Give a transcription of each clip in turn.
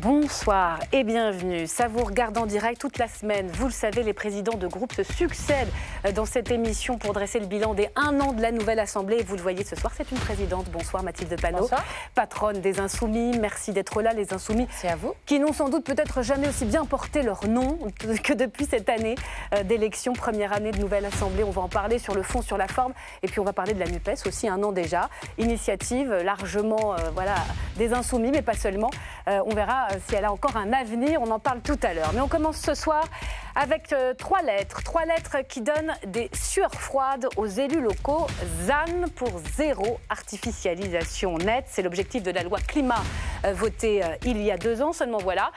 Bonsoir et bienvenue. Ça vous regarde en direct toute la semaine. Vous le savez, les présidents de groupe se succèdent euh, dans cette émission pour dresser le bilan des un an de la nouvelle Assemblée. Vous le voyez ce soir, c'est une présidente. Bonsoir Mathilde Panot, patronne des Insoumis. Merci d'être là, les Insoumis. C'est à vous. Qui n'ont sans doute peut-être jamais aussi bien porté leur nom que depuis cette année euh, d'élection, première année de nouvelle Assemblée. On va en parler sur le fond, sur la forme. Et puis on va parler de la NUPES aussi, un an déjà. Initiative euh, largement voilà, des Insoumis, mais pas seulement. on verra euh, si elle a encore un avenir. On en parle tout à l'heure. Mais on commence ce soir avec euh, trois lettres. Trois lettres qui donnent des sueurs froides aux élus locaux. ZAN pour zéro artificialisation nette. C'est l'objectif de la loi climat euh, votée euh, il y a deux ans. Seulement voilà,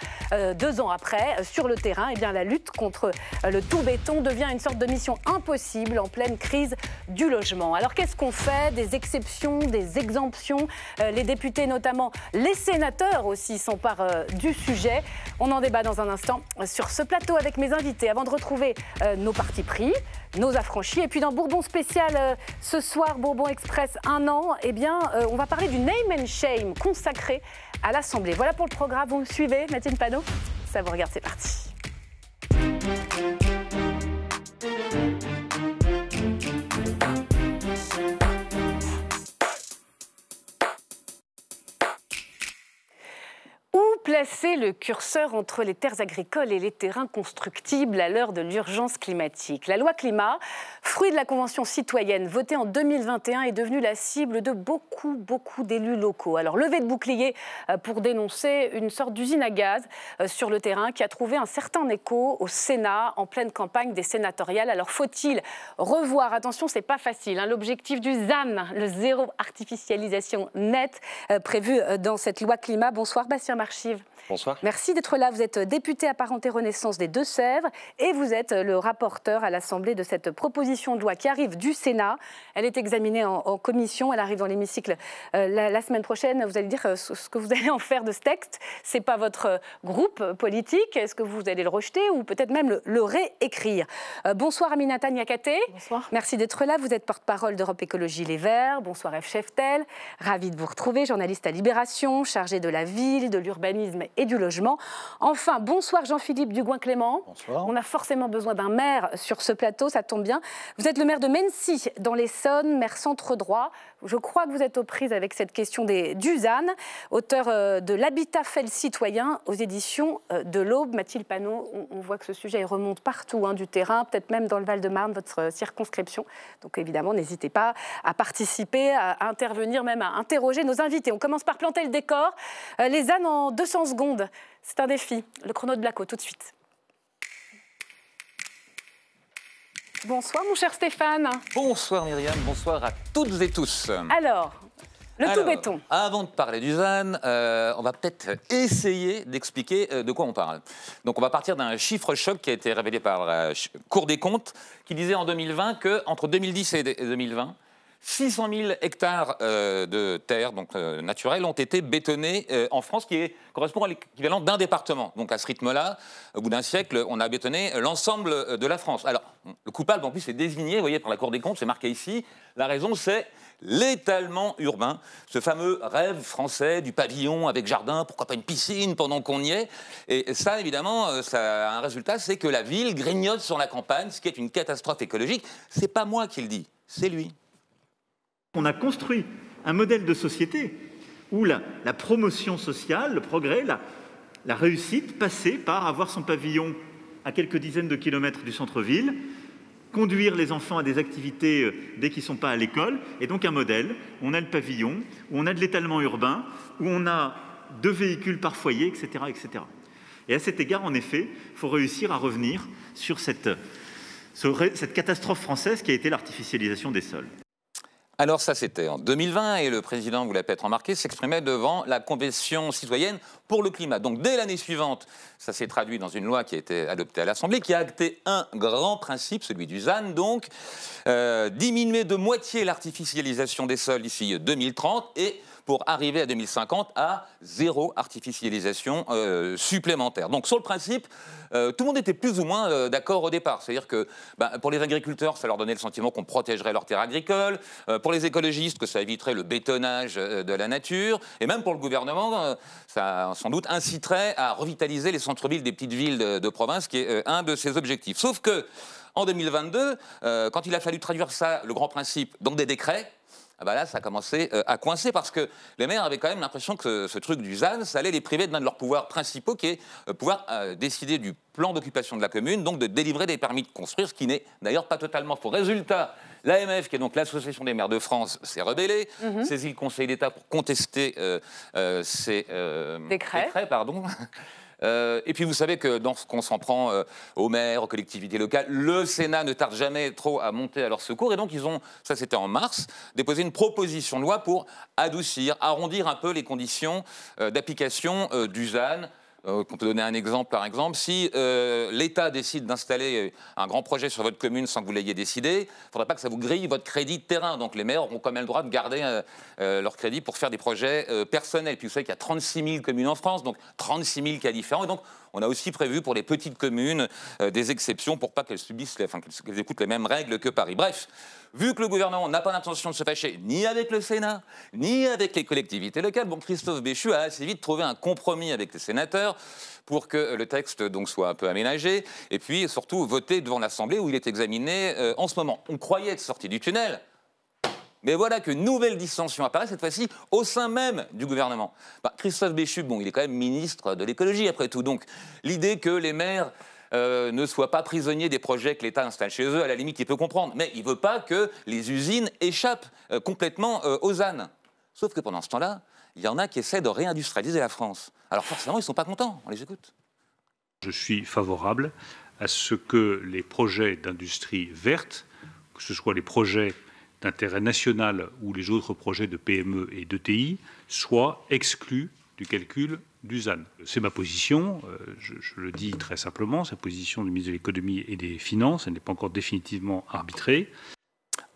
deux ans après, sur le terrain, et eh bien, la lutte contre le tout-béton devient une sorte de mission impossible en pleine crise du logement. Alors qu'est-ce qu'on fait Des exceptions, des exemptions Les députés notamment, les sénateurs aussi s'emparent du sujet. On en débat dans un instant sur ce plateau avec mes invités avant de retrouver euh, nos partis pris, nos affranchis. Et puis dans Bourbon spécial euh, ce soir, Bourbon Express un an, eh bien, euh, on va parler du name and shame consacré à l'Assemblée. Voilà pour le programme. Vous me suivez, Mathilde Pano, Ça vous regarde, c'est parti. placer le curseur entre les terres agricoles et les terrains constructibles à l'heure de l'urgence climatique. La loi climat, fruit de la Convention citoyenne votée en 2021, est devenue la cible de beaucoup, beaucoup d'élus locaux. Alors, levée de bouclier euh, pour dénoncer une sorte d'usine à gaz euh, sur le terrain qui a trouvé un certain écho au Sénat en pleine campagne des sénatoriales. Alors, faut-il revoir Attention, c'est pas facile. Hein. L'objectif du ZAN, le zéro artificialisation net euh, prévu dans cette loi climat. Bonsoir, Bastien Marchive. Gracias. Bonsoir. Merci d'être là. Vous êtes député apparenté Renaissance des Deux-Sèvres et vous êtes le rapporteur à l'Assemblée de cette proposition de loi qui arrive du Sénat. Elle est examinée en, commission, elle arrive dans l'hémicycle euh, la, semaine prochaine. Vous allez dire euh, ce que vous allez en faire de ce texte. Ce n'est pas votre euh, groupe politique. Est-ce que vous allez le rejeter ou peut-être même le, réécrire Bonsoir Aminata Niakate. Bonsoir. Merci d'être là. Vous êtes porte-parole d'Europe Écologie Les Verts. Bonsoir F. Cheftel. Ravi de vous retrouver, journaliste à Libération, chargé de la ville, de l'urbanisme et du logement. Enfin, bonsoir Jean-Philippe Dugouin-Clément. On a forcément besoin d'un maire sur ce plateau, ça tombe bien. Vous êtes le maire de Mency, dans l'Essonne, maire centre droit. Je crois que vous êtes aux prises avec cette question des auteur euh, de L'habitat fait le citoyen aux éditions euh, de l'Aube. Mathilde Panot, on, voit que ce sujet remonte partout hein, du terrain, peut-être même dans le Val-de-Marne, votre euh, circonscription. Donc évidemment, n'hésitez pas à participer, à intervenir, même à interroger nos invités. On commence par planter le décor. Les ânes en 200 secondes, c'est un défi. Le chrono de Blaco, tout de suite. Bonsoir mon cher Stéphane. Bonsoir Myriam, bonsoir à toutes et tous. Alors, le tout béton. Avant de parler du ZAN, euh, on va peut-être essayer d'expliquer euh, de quoi on parle. Donc on va partir d'un chiffre choc qui a été révélé par la Cour des comptes, qui disait en 2020 que entre 2010 et 2020, 600 000 hectares euh, de terres donc, euh, naturelles ont été bétonnés euh, en France, qui correspond à l'équivalent d'un département. Donc à ce rythme-là, au bout d'un siècle, on a bétonné l'ensemble de la France. Alors, le coupable, en plus, est désigné, vous voyez, par la Cour des comptes, c'est marqué ici. La raison, c'est l'étalement urbain, ce fameux rêve français du pavillon avec jardin, pourquoi pas une piscine pendant qu'on y est. Et ça, évidemment, ça a un résultat, c'est que la ville grignote sur la campagne, ce qui est une catastrophe écologique. C'est pas moi qui le dis, c'est lui. On a construit un modèle de société où la, promotion sociale, le progrès, la, réussite passait par avoir son pavillon à quelques dizaines de kilomètres du centre-ville, conduire les enfants à des activités euh, dès qu'ils ne sont pas à l'école, et donc un modèle. On a le pavillon, où on a de l'étalement urbain, où on a deux véhicules par foyer, etc. etc. Et à cet égard, en effet, il faut réussir à revenir sur cette catastrophe française qui a été l'artificialisation des sols. Alors ça, c'était en 2020 et le président, vous l'avez peut-être remarqué, s'exprimait devant la Convention citoyenne pour le climat. Donc dès l'année suivante, ça s'est traduit dans une loi qui a été adoptée à l'Assemblée, qui a acté un grand principe, celui du ZAN, donc euh, diminuer de moitié l'artificialisation des sols d'ici 2030 et pour arriver à 2050 à zéro artificialisation euh, supplémentaire. Donc sur le principe, euh, tout le monde était plus ou moins euh, d'accord au départ. C'est-à-dire que ben, pour les agriculteurs, ça leur donnait le sentiment qu'on protégerait leurs terres agricoles, pour les écologistes, que ça éviterait le bétonnage de la nature, et même pour le gouvernement, ça sans doute inciterait à revitaliser les centres-villes des petites villes de, province, qui est un de ses objectifs. Sauf que en 2022, quand il a fallu traduire ça, le grand principe, dans des décrets, ah bah là, ça a commencé euh, à coincer parce que les maires avaient quand même l'impression que ce, truc du ZAN, ça allait les priver de l'un de leurs pouvoirs principaux, qui est euh, pouvoir euh, décider du plan d'occupation de la commune, donc de délivrer des permis de construire, ce qui n'est d'ailleurs pas totalement faux. Résultat, l'AMF, qui est donc l'Association des maires de France, s'est rebellée, mhm. saisit le Conseil d'État pour contester ces décrets. pardon. Euh, et puis vous savez que dans ce qu'on s'en prend euh, aux maires, aux collectivités locales, le Sénat ne tarde jamais trop à monter à leur secours. Et donc ils ont, ça c'était en mars, déposé une proposition de loi pour adoucir, arrondir un peu les conditions euh, d'application du ZAN. Euh, on peut donner un exemple par exemple, si euh, l'État décide d'installer un grand projet sur votre commune sans que vous l'ayez décidé, il ne faudrait pas que ça vous grille votre crédit de terrain. Donc les maires ont quand même le droit de garder euh, leur crédit pour faire des projets personnels. Puis vous savez qu'il y a 36 000 communes en France, donc 36 000 cas différents. Et donc on a aussi prévu pour les petites communes des exceptions pour pas qu'elles subissent, qu'elles écoutent les mêmes règles que Paris. Bref, vu que le gouvernement n'a pas l'intention de se fâcher ni avec le Sénat, ni avec les collectivités locales, bon, Christophe Béchu a assez vite trouvé un compromis avec les sénateurs pour que le texte donc, soit un peu aménagé et puis surtout voté devant l'Assemblée où il est examiné euh, en ce moment. On croyait être sorti du tunnel. Mais voilà que nouvelle dissension apparaît, cette fois-ci au sein même du gouvernement. Bah, Christophe Béchu, bon, il est quand même ministre de l'écologie après tout, donc l'idée que les maires euh, ne soient pas prisonniers des projets que l'État installe chez eux. À la limite, il peut comprendre. Mais il ne veut pas que les usines échappent euh, complètement euh, aux ânes. Sauf que pendant ce temps-là, il y en a qui essaient de réindustrialiser la France. Alors forcément, ils ne sont pas contents. On les écoute. Je suis favorable à ce que les projets d'industrie verte, que ce soit les projets d'intérêt national ou les autres projets de PME et d'ETI, soient exclus du calcul ZAN. C'est ma position, euh, je, le dis très simplement, c'est la position du ministre de l'économie et des finances, elle n'est pas encore définitivement arbitrée.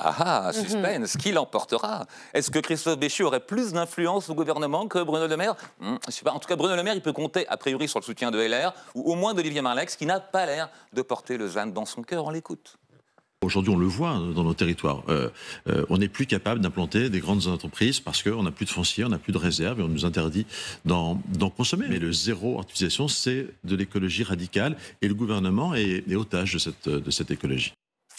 Ah ah, mhm. suspense, Ce qui l'emportera Est-ce que Christophe Béchu aurait plus d'influence au gouvernement que Bruno Le Maire hmm, Je sais pas. En tout cas, Bruno Le Maire, il peut compter a priori sur le soutien de LR ou au moins d'Olivier Marlex, qui n'a pas l'air de porter le ZAN dans son cœur. On l'écoute. Aujourd'hui, on le voit dans nos territoires. Euh, euh, on n'est plus capable d'implanter des grandes entreprises parce qu'on n'a plus de foncier, on n'a plus de réserve et on nous interdit d'en consommer. Mais le zéro artificialisation, c'est de l'écologie radicale et le gouvernement est, est otage de de cette écologie.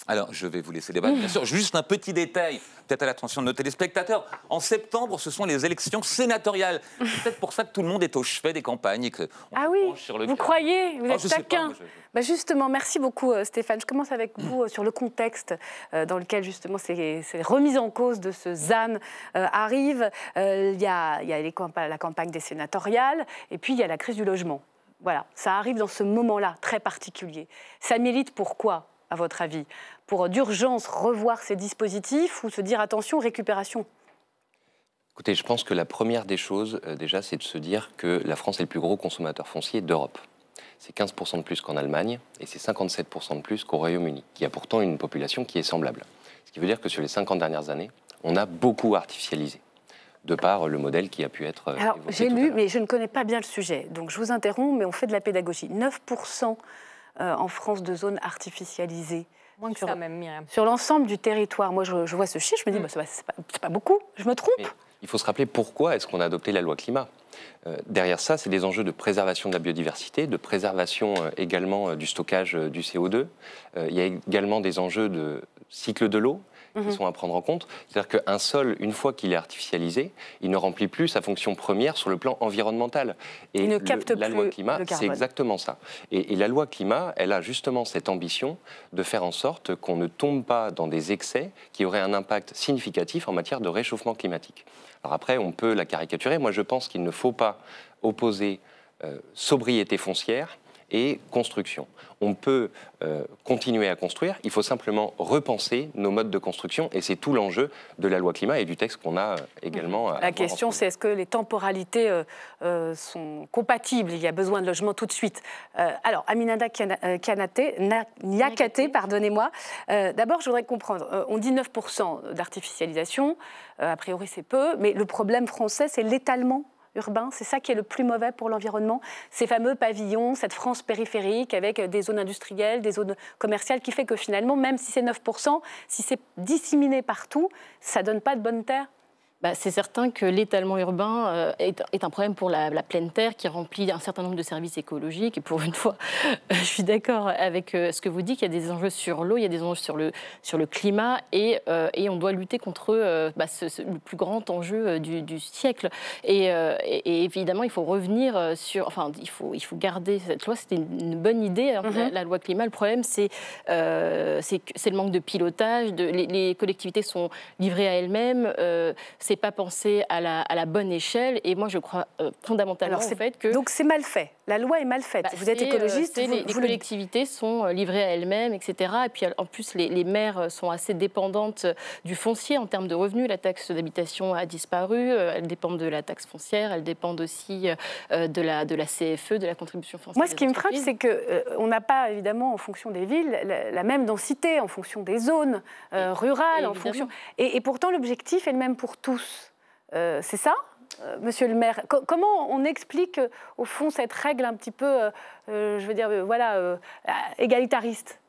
Alors, je vais vous laisser débattre, bien sûr. Juste un petit détail, peut-être à l'attention de nos téléspectateurs. En septembre, ce sont les élections sénatoriales. C'est peut-être pour ça que tout le monde est au chevet des campagnes et que ah oui, Vous croyez Vous ah, êtes chacun bah, justement, merci beaucoup, euh, Stéphane. Je commence avec vous euh, sur le contexte euh, dans lequel, justement, ces, remises en cause de ce ZAN arrivent. Il y a, la campagne des sénatoriales et puis il y a la crise du logement. Voilà, ça arrive dans ce moment-là très particulier. Ça milite pour à votre avis Pour d'urgence revoir ces dispositifs ou se dire attention, récupération Écoutez, je pense que la première des choses, euh, déjà, c'est de se dire que la France est le plus gros consommateur foncier d'Europe. C'est 15% de plus qu'en Allemagne et c'est 57% de plus qu'au Royaume-Uni, qui a pourtant une population qui est semblable. Ce qui veut dire que sur les 50 dernières années, on a beaucoup artificialisé de par le modèle qui a pu être. Euh, Alors, j'ai lu, mais je ne connais pas bien le sujet. Donc, je vous interromps, mais on fait de la pédagogie. 9% euh, en France de zones artificialisées. Moins sur, l'ensemble du territoire. Moi, je, vois ce chiffre, je me dis, mm. bah, c'est pas, beaucoup, je me trompe. il faut se rappeler pourquoi est-ce qu'on a adopté la loi climat. Euh, derrière ça, c'est des enjeux de préservation de la biodiversité, de préservation euh, également du stockage du CO2. il y a également des enjeux de cycle de l'eau qui mhm. sont à prendre en compte. C'est-à-dire qu'un sol, une fois qu'il est artificialisé, il ne remplit plus sa fonction première sur le plan environnemental. Et il ne capte plus la loi climat, c'est exactement ça. Et, la loi climat, elle a justement cette ambition de faire en sorte qu'on ne tombe pas dans des excès qui auraient un impact significatif en matière de réchauffement climatique. Alors après, on peut la caricaturer. Moi, je pense qu'il ne faut pas opposer euh, sobriété foncière et construction. On peut euh, continuer à construire, il faut simplement repenser nos modes de construction et c'est tout l'enjeu de la loi climat et du texte qu'on a euh, également. À la question c'est est-ce que les temporalités euh, sont compatibles Il y a besoin de logement tout de suite. alors Aminada Kanate, Nyakate, pardonnez-moi. D'abord je voudrais comprendre, on dit 9% d'artificialisation, a priori c'est peu, mais le problème français c'est l'étalement urbain. C'est ça qui est le plus mauvais pour l'environnement. Ces fameux pavillons, cette France périphérique avec des zones industrielles, des zones commerciales, qui fait que finalement, même si c'est 9%, si c'est disséminé partout, ça donne pas de bonne terre bah, c'est certain que l'étalement urbain euh, est, un problème pour la, pleine terre qui remplit un certain nombre de services écologiques. Et pour une fois, je suis d'accord avec euh, ce que vous dites. qu'il y a des enjeux sur l'eau, il y a des enjeux sur le, sur le climat et, euh, et on doit lutter contre bah, le plus grand enjeu du, siècle. Et, évidemment, il faut revenir sur. Enfin, il faut, il faut garder cette loi. C'était une, bonne idée, hein, mhm. la, loi climat. Le problème, c'est c'est le manque de pilotage. les, collectivités sont livrées à elles-mêmes c'est pas pensé à la, bonne échelle. Et moi, je crois euh, fondamentalement que. Donc c'est mal fait la loi est mal faite. Bah, vous êtes euh, écologiste. Vous, les, collectivités sont euh, livrées à elles-mêmes, etc. Et puis en plus, les, maires euh, sont assez dépendantes du foncier en termes de revenus. La taxe d'habitation a disparu. Elles dépendent de la taxe foncière. Elles dépendent aussi de la, de la CFE, de la contribution foncière. Moi, ce qui me frappe, c'est qu'on n'a pas, évidemment, en fonction des villes, la, même densité, en fonction des zones rurales, et, en fonction. Et, pourtant, l'objectif est le même pour tous. c'est ça euh, monsieur le maire, comment on explique euh, au fond cette règle un petit peu, euh, je veux dire, voilà, égalitariste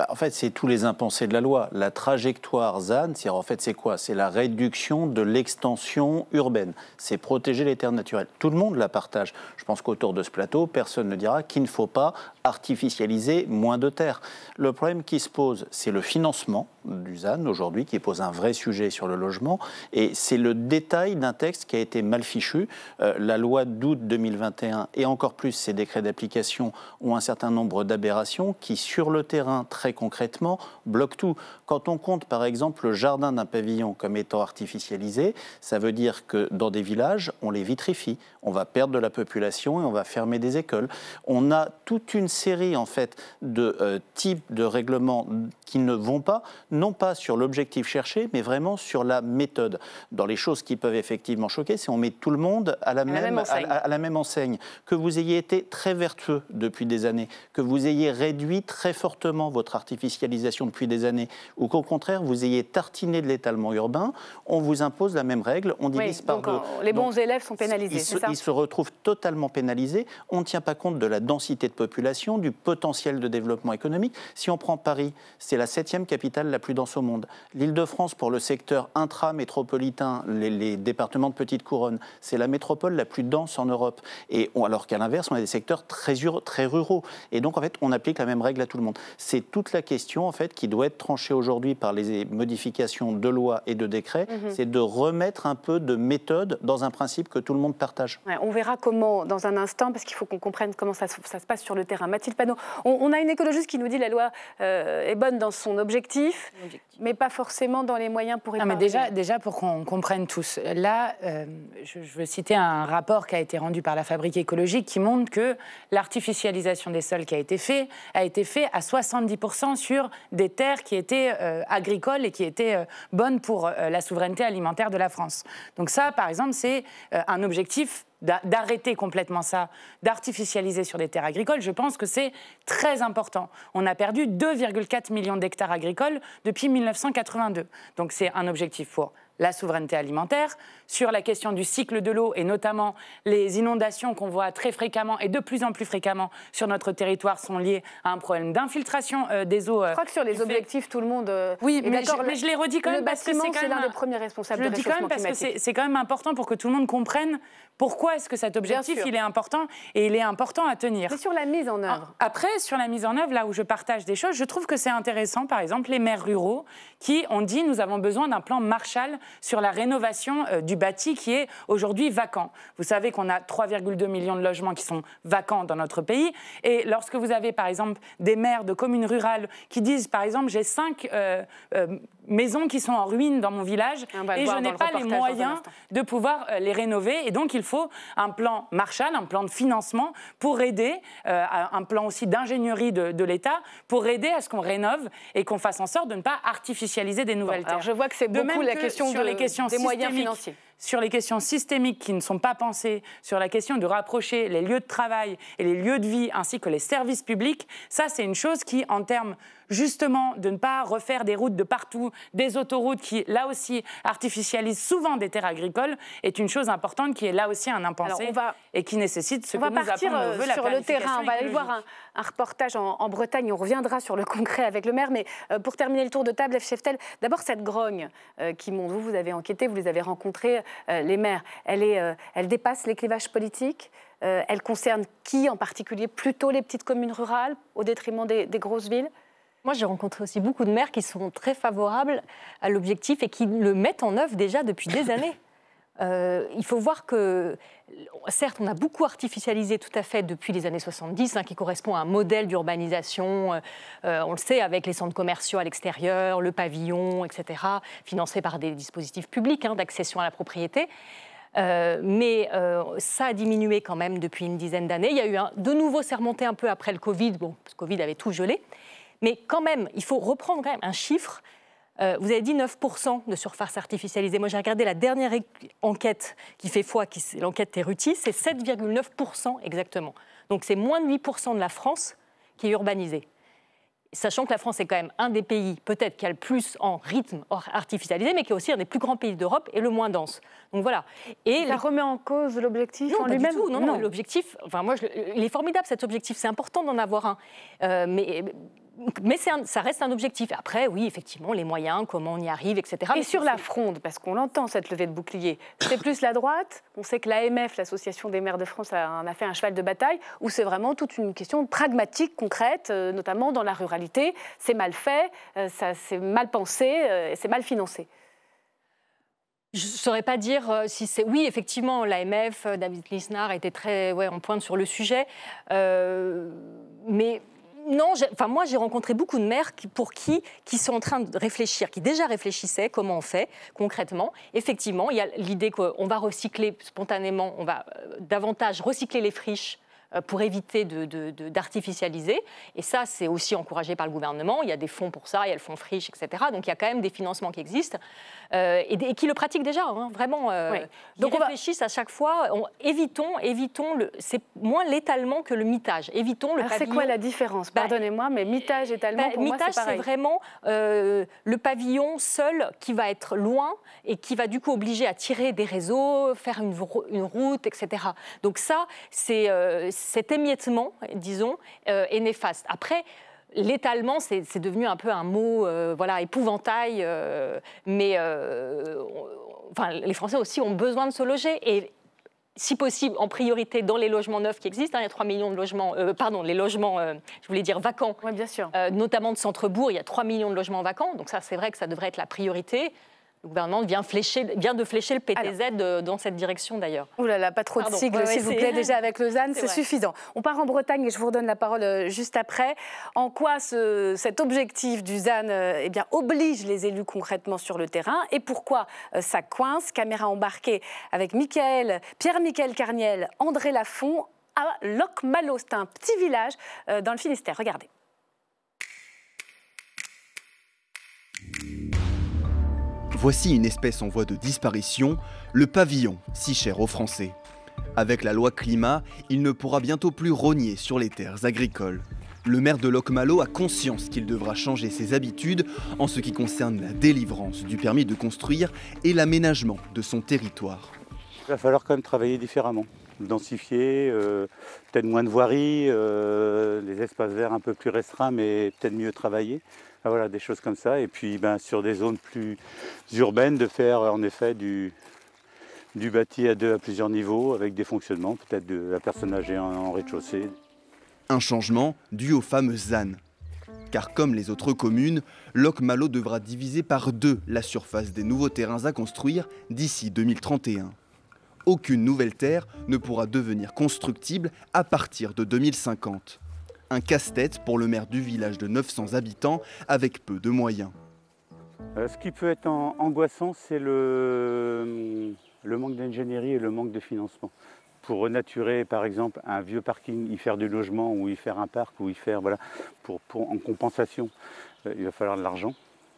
bah, en fait, c'est tous les impensés de la loi. La trajectoire ZAN, c'est en fait, c'est quoi C'est la réduction de l'extension urbaine. C'est protéger les terres naturelles. Tout le monde la partage. Je pense qu'autour de ce plateau, personne ne dira qu'il ne faut pas artificialiser moins de terres. Le problème qui se pose, c'est le financement du ZAN aujourd'hui, qui pose un vrai sujet sur le logement, et c'est le détail d'un texte qui a été mal fichu. Euh, la loi d'août 2021 et encore plus ses décrets d'application ont un certain nombre d'aberrations qui, sur le terrain très concrètement bloque tout. Quand on compte par exemple le jardin d'un pavillon comme étant artificialisé, ça veut dire que dans des villages, on les vitrifie, on va perdre de la population et on va fermer des écoles. On a toute une série en fait de euh, types de règlements qui ne vont pas, non pas sur l'objectif cherché, mais vraiment sur la méthode. Dans les choses qui peuvent effectivement choquer, c'est on met tout le monde à la, même, à la même enseigne. Que vous ayez été très vertueux depuis des années, que vous ayez réduit très fortement votre artificialisation depuis des années, ou qu'au contraire, vous ayez tartiné de l'étalement urbain, on vous impose la même règle, on divise par deux. les bons élèves sont pénalisés, ils se, ça ils se retrouvent totalement pénalisés. On ne tient pas compte de la densité de population, du potentiel de développement économique. Si on prend Paris, c'est la septième capitale la plus dense au monde. L'Île-de-France, pour le secteur intra-métropolitain, les, les, départements de petite couronne, c'est la métropole la plus dense en Europe. Et alors qu'à l'inverse, on a des secteurs très, très ruraux. Et donc, en fait, on applique la même règle à tout le monde. C'est tout toute la question en fait qui doit être tranchée aujourd'hui par les modifications de loi et de décret, mhm. c'est de remettre un peu de méthode dans un principe que tout le monde partage. on verra comment dans un instant, parce qu'il faut qu'on comprenne comment ça, ça, se passe sur le terrain. Mathilde Panot, on, a une écologiste qui nous dit que la loi euh, est bonne dans son objectif, mais pas forcément dans les moyens pour y parvenir. déjà, déjà pour qu'on comprenne tous. Là, euh, je, je veux citer un rapport qui a été rendu par la Fabrique écologique qui montre que l'artificialisation des sols qui a été fait a été fait à 70 sur des terres qui étaient euh, agricoles et qui étaient euh, bonnes pour euh, la souveraineté alimentaire de la France. Donc ça, par exemple, c'est un objectif d'arrêter complètement ça, d'artificialiser sur des terres agricoles, je pense que c'est très important. On a perdu 2,4 millions d'hectares agricoles depuis 1982. Donc c'est un objectif pour la souveraineté alimentaire, sur la question du cycle de l'eau et notamment les inondations qu'on voit très fréquemment et de plus en plus fréquemment sur notre territoire sont liées à un problème d'infiltration euh, des eaux. Euh, je crois que sur les objectifs, tout le monde. Euh, oui, mais je, mais je, les redis quand même parce que c'est l'un des premiers responsables. Je le dis quand même parce que c'est quand même important pour que tout le monde comprenne pourquoi est-ce que cet objectif il est important et il est important à tenir. Mais sur la mise en œuvre. Ah, après, sur la mise en œuvre, là où je partage des choses, je trouve que c'est intéressant, par exemple, les maires ruraux qui ont dit nous avons besoin d'un plan Marshall sur la rénovation du bâti qui est aujourd'hui vacant. Vous savez qu'on a 3,2 millions de logements qui sont vacants dans notre pays. Et lorsque vous avez, par exemple, des maires de communes rurales qui disent, par exemple, j'ai cinq euh, euh, maisons qui sont en ruine dans mon village et je n'ai pas les moyens de pouvoir euh, les rénover. Et donc, il faut un plan Marshall, un plan de financement pour aider, un plan aussi d'ingénierie de, l'État pour aider à ce qu'on rénove et qu'on fasse en sorte de ne pas artificialiser des nouvelles terres. Alors je vois que c'est beaucoup la question les questions des moyens financiers sur les questions systémiques qui ne sont pas pensées, sur la question de rapprocher les lieux de travail et les lieux de vie ainsi que les services publics, ça c'est une chose qui, en termes justement de ne pas refaire des routes de partout, des autoroutes qui, là aussi, artificialisent souvent des terres agricoles, est une chose importante qui est là aussi un impensé et qui nécessite ce on que va nous partir euh, va partir sur le terrain. On va aller voir un, reportage en, Bretagne. On reviendra sur le concret avec le maire. Mais euh, pour terminer le tour de table, F. Cheftel, d'abord cette grogne euh, qui monte. Vous, vous avez enquêté, vous les avez rencontrés, les maires. Elle, dépasse les clivages politiques. elle concerne qui en particulier Plutôt les petites communes rurales au détriment des grosses villes moi, j'ai rencontré aussi beaucoup de maires qui sont très favorables à l'objectif et qui le mettent en œuvre déjà depuis des années. Euh, il faut voir que, certes, on a beaucoup artificialisé tout à fait depuis les années 70, hein, qui correspond à un modèle d'urbanisation, euh, euh, on le sait, avec les centres commerciaux à l'extérieur, le pavillon, etc., financé par des dispositifs publics hein, d'accession à la propriété. mais ça a diminué quand même depuis une dizaine d'années. Il y a eu un, de nouveau, c'est remonté un peu après le Covid, bon, parce Covid avait tout gelé. Mais quand même, il faut reprendre même un chiffre. Euh, vous avez dit 9% de surface artificialisée. Moi, j'ai regardé la dernière enquête qui fait foi, qui, c'est l'enquête Teruti, c'est 7,9% exactement. Donc c'est moins de 8% de la France qui est urbanisée. Sachant que la France est quand même un des pays, peut-être, qui a le plus en rythme artificialisé, mais qui est aussi un des plus grands pays d'Europe et le moins dense. Donc voilà. Et ça remet en cause l'objectif en lui-même Non, non, non. l'objectif, enfin moi, je... il est formidable cet objectif, c'est important d'en avoir un. Euh, mais mais ça reste un objectif. Après, oui, effectivement, les moyens, comment on y arrive, etc. Et mais sur la fronde, parce qu'on l'entend, cette levée de bouclier, c'est plus la droite. On sait que l'AMF, l'Association des maires de France, en a fait un cheval de bataille, Ou c'est vraiment toute une question pragmatique, concrète, euh, notamment dans la ruralité. C'est mal fait, euh, c'est mal pensé, euh, c'est mal financé. Je ne saurais pas dire si c'est. Oui, effectivement, l'AMF, David Lisnard était très ouais, en pointe sur le sujet. mais non, enfin moi j'ai rencontré beaucoup de mères pour qui qui sont en train de réfléchir, qui déjà réfléchissaient comment on fait concrètement. Effectivement, il y a l'idée qu'on va recycler spontanément, on va euh, davantage recycler les friches euh, pour éviter d'artificialiser. De, et ça, c'est aussi encouragé par le gouvernement. Il y a des fonds pour ça, il y a le fonds friche, etc. Donc il y a quand même des financements qui existent euh, et, qui le pratiquent déjà, hein, vraiment. Euh, Donc réfléchissent à chaque fois. On, évitons, évitons, c'est moins l'étalement que le mitage. Évitons le Alors ah, C'est quoi la différence bah, Pardonnez-moi, mais mitage, étalement, bah, pour mitage, c'est vraiment euh, le pavillon seul qui va être loin et qui va du coup obliger à tirer des réseaux, faire une, une route, etc. Donc ça, c'est cet émiettement, disons, euh, est néfaste. Après, L'étalement, c'est devenu un peu un mot, euh, voilà, épouvantail. Euh, mais les Français aussi ont besoin de se loger et si possible, en priorité dans les logements neufs qui existent. Hein, il y a 3 millions de logements, pardon, les logements, je voulais dire vacants, bien sûr. notamment de centre-bourg, il y a 3 millions de logements vacants. Donc ça, c'est vrai que ça devrait être la priorité. Le gouvernement vient, de flécher le PTZ dans cette direction d'ailleurs. Ouh là là, pas trop de sigles, s'il vous plaît, déjà avec ZAN, c'est suffisant. On part en Bretagne et je vous redonne la parole euh, juste après. En quoi ce, cet objectif du ZAN euh, eh bien, oblige les élus concrètement sur le terrain et pourquoi euh, ça coince Caméra embarquée avec Michael, pierre michel Carniel, André Lafont à Locmalo. C'est un petit village dans le Finistère. Regardez. Voici une espèce en voie de disparition, le pavillon, si cher aux Français. Avec la loi climat, il ne pourra bientôt plus rogner sur les terres agricoles. Le maire de Locmalo a conscience qu'il devra changer ses habitudes en ce qui concerne la délivrance du permis de construire et l'aménagement de son territoire. Il va falloir quand même travailler différemment, densifier, euh, peut-être moins de voiries, euh, les espaces verts un peu plus restreints, mais peut-être mieux travailler. Ah, voilà, des choses comme ça. Et puis ben, sur des zones plus urbaines, de faire en effet du, bâti à deux à plusieurs niveaux, avec des fonctionnements peut-être de la personne âgée en, rez-de-chaussée. Un changement dû aux fameux ZAN. Car comme les autres communes, Locmalo devra diviser par deux la surface des nouveaux terrains à construire d'ici 2031. Aucune nouvelle terre ne pourra devenir constructible à partir de 2050. Un casse-tête pour le maire du village de 900 habitants avec peu de moyens. Euh, ce qui peut être angoissant, c'est hum, le, manque d'ingénierie et le manque de financement pour renaturer par exemple un vieux parking, y faire du logement ou y faire un parc ou y faire voilà pour, en compensation, euh, il va falloir de l'argent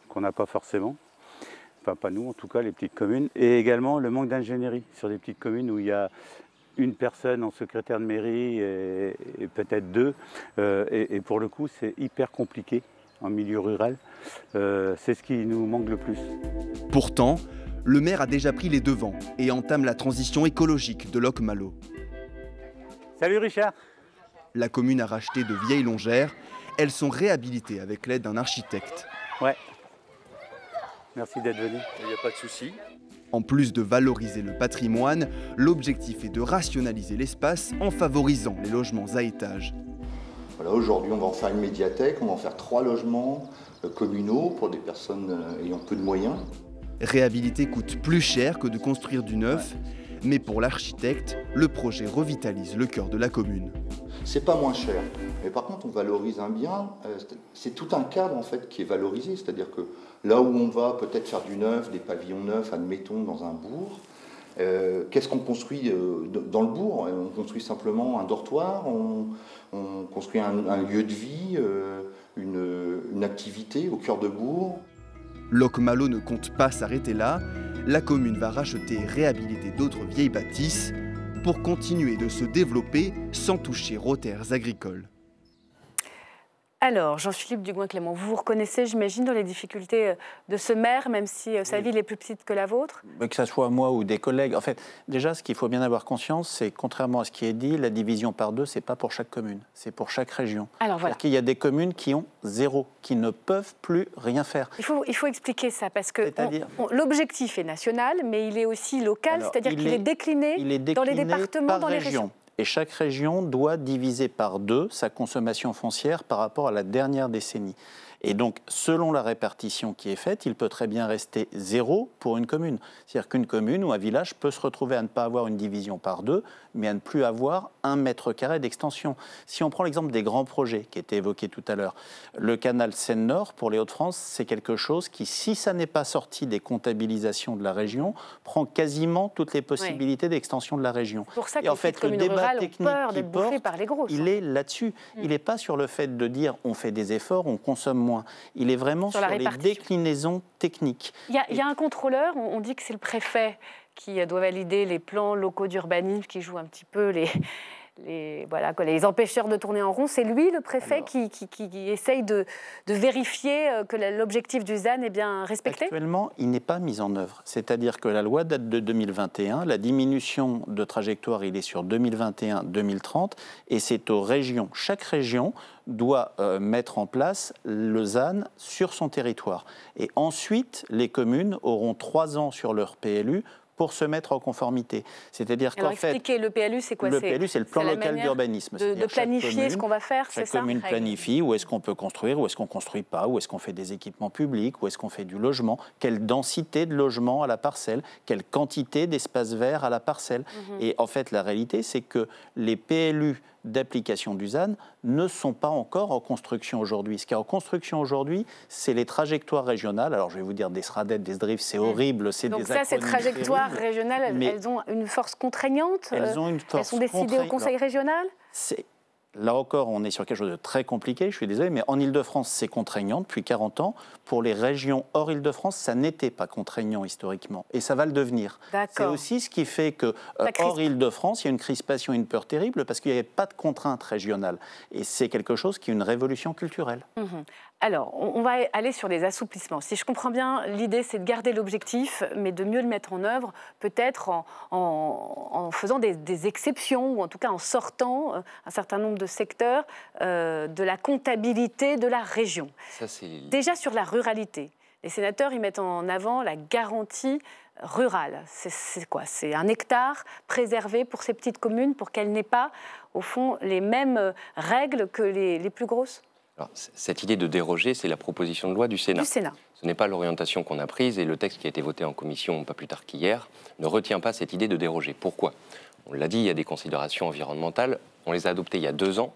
qu'on n'a pas forcément. Enfin pas nous en tout cas les petites communes et également le manque d'ingénierie sur des petites communes où il y a une personne en secrétaire de mairie et, peut-être deux. Euh, et, pour le coup, c'est hyper compliqué en milieu rural. Euh, c'est ce qui nous manque le plus. Pourtant, le maire a déjà pris les devants et entame la transition écologique de Locmalo. malo Salut Richard La commune a racheté de vieilles longères. Elles sont réhabilitées avec l'aide d'un architecte. Ouais. Merci d'être venu. Il n'y a pas de souci. En plus de valoriser le patrimoine, l'objectif est de rationaliser l'espace en favorisant les logements à étage. aujourd'hui, on va en faire une médiathèque, on va en faire trois logements euh, communaux pour des personnes euh, ayant peu de moyens. Réhabiliter coûte plus cher que de construire du neuf, mais pour l'architecte, le projet revitalise le cœur de la commune. C'est pas moins cher. Mais par contre, on valorise un bien, euh, c'est tout un cadre en fait qui est valorisé. C'est-à-dire que là où on va peut-être faire du neuf, des pavillons neufs, admettons, dans un bourg, euh, qu'est-ce qu'on construit euh, dans le bourg On construit simplement un dortoir, on, construit un, lieu de vie, une, une, activité au cœur de bourg. Locmalo ne compte pas s'arrêter là. La commune va racheter et réhabiliter d'autres vieilles bâtisses pour continuer de se développer sans toucher aux terres agricoles. Alors, Jean-Philippe dugoin clément vous vous reconnaissez, j'imagine, dans les difficultés euh, de ce maire, même si euh, sa ville est plus petite que la vôtre Que ce soit moi ou des collègues. En fait, déjà, ce qu'il faut bien avoir conscience, c'est contrairement à ce qui est dit, la division par deux, ce n'est pas pour chaque commune, c'est pour chaque région. Alors voilà. qu'il y a des communes qui ont zéro, qui ne peuvent plus rien faire. Il faut, expliquer ça, parce que l'objectif est national, mais il est aussi local, c'est-à-dire qu'il est, décliné dans les départements, dans les régions. Et chaque région doit diviser par deux sa consommation foncière par rapport à la dernière décennie. Et donc, selon la répartition qui est faite, il peut très bien rester zéro pour une commune. C'est-à-dire qu'une commune ou un village peut se retrouver à ne pas avoir une division par deux, mais à ne plus avoir un mètre carré d'extension. Si on prend l'exemple des grands projets qui étaient évoqués tout à l'heure, le canal Seine-Nord, pour les Hauts-de-France, c'est quelque chose qui, si ça n'est pas sorti des comptabilisations de la région, prend quasiment toutes les possibilités d'extension de la région. Pour ça Et en fait, le débat technique qui porte, par les grosses, il est là-dessus. Mm. Il n'est pas sur le fait de dire on fait des efforts, on consomme moins il est vraiment sur, les déclinaisons techniques. Il y, il y a un contrôleur, on dit que c'est le préfet qui euh, doit valider les plans locaux d'urbanisme, qui joue un petit peu les les, voilà, les empêcheurs de tourner en rond. C'est lui, le préfet, qui, essaye de, vérifier euh, que l'objectif du ZAN est bien respecté Actuellement, il n'est pas mis en œuvre. C'est-à-dire que la loi date de 2021, la diminution de trajectoire, il est sur 2021-2030, et c'est aux régions, chaque région doit euh, mettre en place le ZAN sur son territoire. Et ensuite, les communes auront trois ans sur leur PLU pour se mettre en conformité. C'est-à-dire qu'en fait. le PLU, c'est quoi Le PLU, c'est le plan local d'urbanisme. De, planifier ce qu'on va faire, c'est ça Chaque commune planifie où est-ce qu'on peut construire, où est-ce qu'on ne construit pas, où est-ce qu'on fait des équipements publics, où est-ce qu'on fait du logement, quelle densité de logement à la parcelle, quelle quantité d'espace vert à la parcelle. Mhm. Et en fait, la réalité, c'est que les PLU d'application du ne sont pas encore en construction aujourd'hui. Ce qui est en construction aujourd'hui, c'est les trajectoires régionales. Alors je vais vous dire des SRADET, des SDRIF, c'est mm. horrible, c'est Donc ça, ces trajectoires régionales, elles, ont une force contraignante Elles ont une euh, force Elles sont décidées au Conseil régional Là encore, on est sur quelque chose de très compliqué, je suis désolé, mais en Ile-de-France, c'est contraignant depuis 40 ans. Pour les régions hors Ile-de-France, ça n'était pas contraignant historiquement, et ça va le devenir. C'est aussi ce qui fait que euh, hors Ile-de-France, il y a une crispation et une peur terrible parce qu'il n'y avait pas de contraintes régionales. Et c'est quelque chose qui est une révolution culturelle. Mmh alors, on, va aller sur les assouplissements. Si je comprends bien, l'idée, c'est de garder l'objectif, mais de mieux le mettre en œuvre, peut-être en, faisant des, exceptions, ou en tout cas en sortant euh, un certain nombre de secteurs euh, de la comptabilité de la région. Déjà sur la ruralité. Les sénateurs, ils mettent en avant la garantie rurale. C'est quoi C'est un hectare préservé pour ces petites communes pour qu'elles n'aient pas, au fond, les mêmes euh, règles que les plus grosses cette idée de déroger, c'est la proposition de loi du Sénat. Ce n'est pas l'orientation qu'on a prise et le texte qui a été voté en commission pas plus tard qu'hier ne retient pas cette idée de déroger. Pourquoi On l'a dit, il y a des considérations environnementales. On les a adoptées il y a deux ans.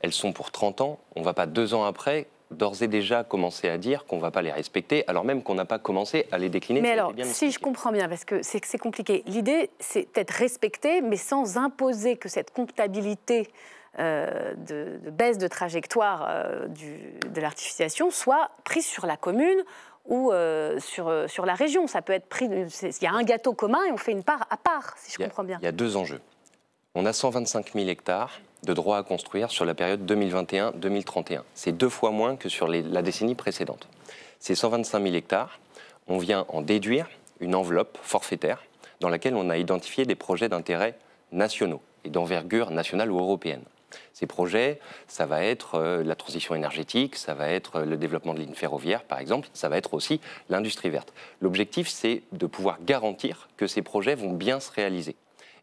Elles sont pour 30 ans. On ne va pas deux ans après d'ores et déjà commencer à dire qu'on ne va pas les respecter, alors même qu'on n'a pas commencé à les décliner. Mais alors, si je comprends bien, parce que c'est compliqué, l'idée, c'est d'être respecté, mais sans imposer que cette comptabilité euh, de, baisse de trajectoire euh, de l'artificiation, soit prise sur la commune ou euh, sur, la région. Ça peut être pris. Il y a un gâteau commun et on fait une part à part, si je comprends bien. Il y a deux enjeux. On a 125 000 hectares de droits à construire sur la période 2021-2031. C'est deux fois moins que sur la décennie précédente. Ces 125 000 hectares, on vient en déduire une enveloppe forfaitaire dans laquelle on a identifié des projets d'intérêt nationaux et d'envergure nationale ou européenne. Ces projets, ça va être euh, la transition énergétique, ça va être euh, le développement de lignes ferroviaires, par exemple, ça va être aussi l'industrie verte. L'objectif, c'est de pouvoir garantir que ces projets vont bien se réaliser.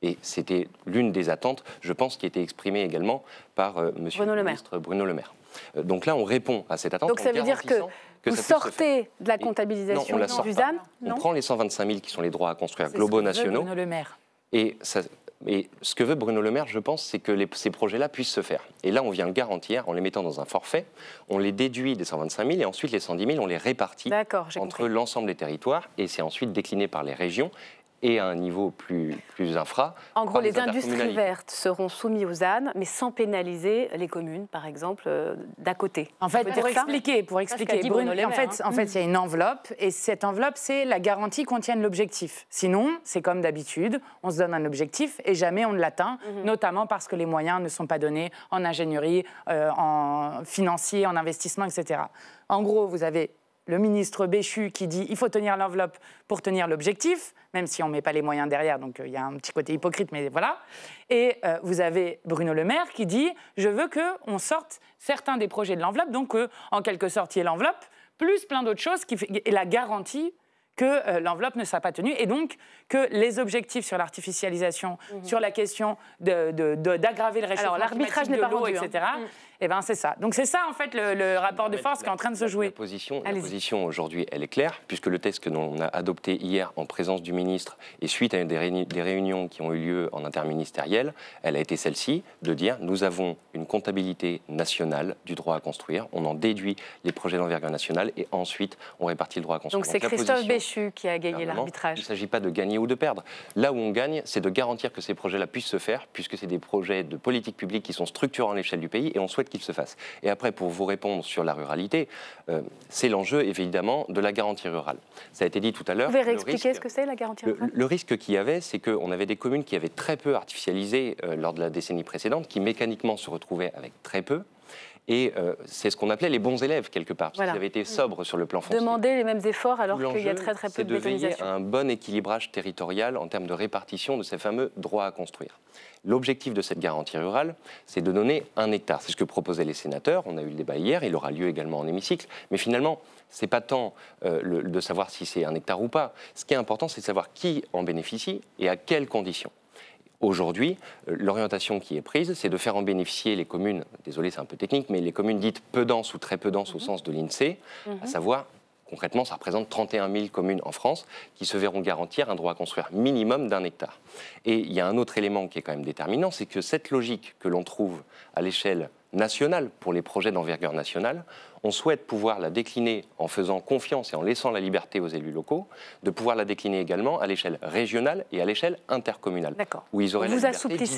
Et c'était l'une des attentes, je pense, qui était exprimée également par M. Euh, monsieur Bruno le, ministre Bruno le Maire. donc là, on répond à cette attente. Donc ça veut dire que, vous sortez de la comptabilisation non, on du On prend les 125 000 qui sont les droits à construire globaux nationaux. Bruno Le Maire. Et ça, mais ce que veut Bruno Le Maire, je pense, c'est que ces projets-là puissent se faire. Et là, on vient le garantir en les mettant dans un forfait. On les déduit des 125 000 et ensuite les 110 000, on les répartit entre l'ensemble des territoires. Et c'est ensuite décliné par les régions et à un niveau plus, infra. En gros, les, industries vertes seront soumises aux ânes, mais sans pénaliser les communes, par exemple, euh, d'à côté. En fait, pour expliquer, pour expliquer, Bruno, hein. en fait, il y a une enveloppe, et cette enveloppe, c'est la garantie qu'on tienne l'objectif. Sinon, c'est comme d'habitude, on se donne un objectif et jamais on ne l'atteint, mhm. notamment parce que les moyens ne sont pas donnés en ingénierie, euh, en financier, en investissement, etc. En gros, vous avez le ministre Béchu qui dit il faut tenir l'enveloppe pour tenir l'objectif, même si on ne met pas les moyens derrière, donc euh, il y a un petit côté hypocrite, mais voilà. Et euh, vous avez Bruno Le Maire qui dit je veux qu'on sorte certains des projets de l'enveloppe, donc qu'en euh, en quelque sorte, il y ait l'enveloppe, plus plein d'autres choses, qui fait, la garantie que l'enveloppe ne sera pas tenue et donc que les objectifs sur l'artificialisation, mmh. sur la question d'aggraver de, le réchauffement l'arbitrage des hein. etc., eh bien, c'est ça. Donc, c'est ça, en fait, le, rapport de force qui est en train de se jouer. La position, position aujourd'hui, elle est claire, puisque le texte que l'on a adopté hier en présence du ministre et suite à des, des réunions qui ont eu lieu en interministériel, elle a été celle-ci de dire nous avons une comptabilité nationale du droit à construire, on en déduit les projets d'envergure nationale et ensuite on répartit le droit à construire. Donc, c'est Christophe Béchu qui a gagné l'arbitrage. Il ne s'agit pas de gagner ou de perdre. Là où on gagne, c'est de garantir que ces projets-là puissent se faire, puisque c'est des projets de politique publique qui sont structurants à l'échelle du pays et on souhaite qu'il se fasse. Et après, pour vous répondre sur la ruralité, euh, c'est l'enjeu évidemment de la garantie rurale. Ça a été dit tout à l'heure. Vous pouvez expliquer ce que c'est la garantie rurale le, risque qu'il y avait, c'est qu'on avait des communes qui avaient très peu artificialisé euh, lors de la décennie précédente, qui mécaniquement se retrouvaient avec très peu. Et euh, c'est ce qu'on appelait les bons élèves, quelque part, parce avaient été mm. sobres sur le plan foncier. Demander les mêmes efforts alors qu'il y a très peu de, de veiller à un bon équilibrage territorial en termes de répartition de ces fameux droits à construire. L'objectif de cette garantie rurale, c'est de donner un hectare. C'est ce que proposaient les sénateurs. On a eu le débat hier, il aura lieu également en hémicycle. Mais finalement, c'est pas tant euh, de savoir si c'est un hectare ou pas. Ce qui est important, c'est de savoir qui en bénéficie et à quelles conditions. Aujourd'hui, euh, l'orientation qui est prise, c'est de faire en bénéficier les communes, désolé c'est un peu technique, mais les communes dites peu denses ou très peu denses au mhm. sens de l'INSEE, à mhm. savoir Concrètement, ça représente 31 000 communes en France qui se verront garantir un droit à construire minimum d'un hectare. Et il y a un autre élément qui est quand même déterminant, c'est que cette logique que l'on trouve à l'échelle nationale pour les projets d'envergure nationale, on souhaite pouvoir la décliner en faisant confiance et en laissant la liberté aux élus locaux, de pouvoir la décliner également à l'échelle régionale et à l'échelle intercommunale. Où ils auraient Vous la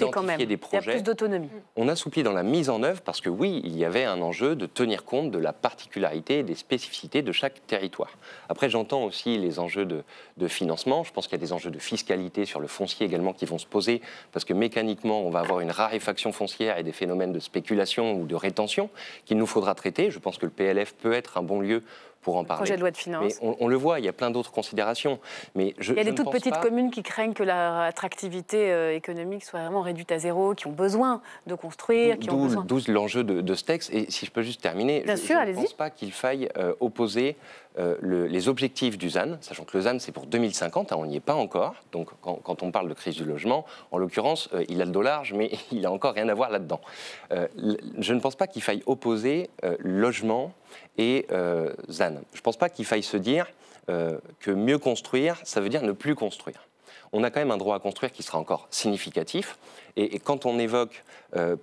quand même. des projets. Il y a plus d'autonomie. On assouplit dans la mise en œuvre parce que oui, il y avait un enjeu de tenir compte de la particularité et des spécificités de chaque territoire. Après, j'entends aussi les enjeux de, financement. Je pense qu'il y a des enjeux de fiscalité sur le foncier également qui vont se poser parce que mécaniquement, on va avoir une raréfaction foncière et des phénomènes de spéculation ou de rétention qu'il nous faudra traiter. Je pense que PLF peut être un bon lieu pour en parler. Projet de loi de finances. Mais on, le voit, il y a plein d'autres considérations. Mais je, il y a des toutes petites communes qui craignent que leur attractivité euh, économique soit vraiment réduite à zéro, qui ont besoin de construire, qui besoin. D'où l'enjeu de, ce texte. Et si je peux juste terminer, je ne pense pas qu'il faille euh, opposer euh, les objectifs du ZAN, sachant que le ZAN c'est pour 2050, hein, on n'y est pas encore. Donc quand, on parle de crise du logement, en l'occurrence, euh, il a le dos large, mais il a encore rien à voir là-dedans. Euh, je ne pense pas qu'il faille opposer logement et ZAN. Je ne pense pas qu'il faille se dire que mieux construire, ça veut dire ne plus construire on a quand même un droit à construire qui sera encore significatif. Et, quand on évoque,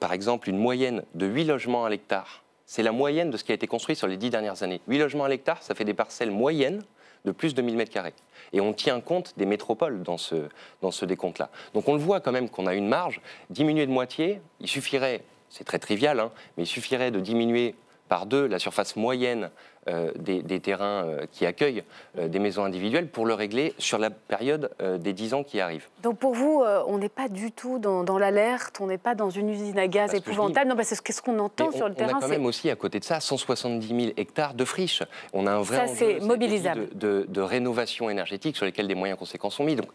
par exemple, une moyenne de 8 logements à l'hectare c'est la moyenne de ce qui a été construit sur les dix dernières années. Huit logements à l'hectare, ça fait des parcelles moyennes de plus de 1000 m2. Et on tient compte des métropoles dans ce, dans ce décompte-là. Donc on le voit quand même qu'on a une marge. Diminuer de moitié, il suffirait, c'est très trivial, hein, mais il suffirait de diminuer par deux la surface moyenne euh, des, terrains euh, qui accueillent euh, des maisons individuelles pour le régler sur la période des 10 ans qui arrivent. Donc pour vous, on n'est pas du tout dans, l'alerte, on n'est pas dans une usine à gaz épouvantable. non, parce qu'est ce qu'on entend sur le terrain. On a quand même aussi à côté de ça 170 000 hectares de friches. On a un vrai De, rénovation énergétique sur lesquels des moyens conséquents sont mis. Donc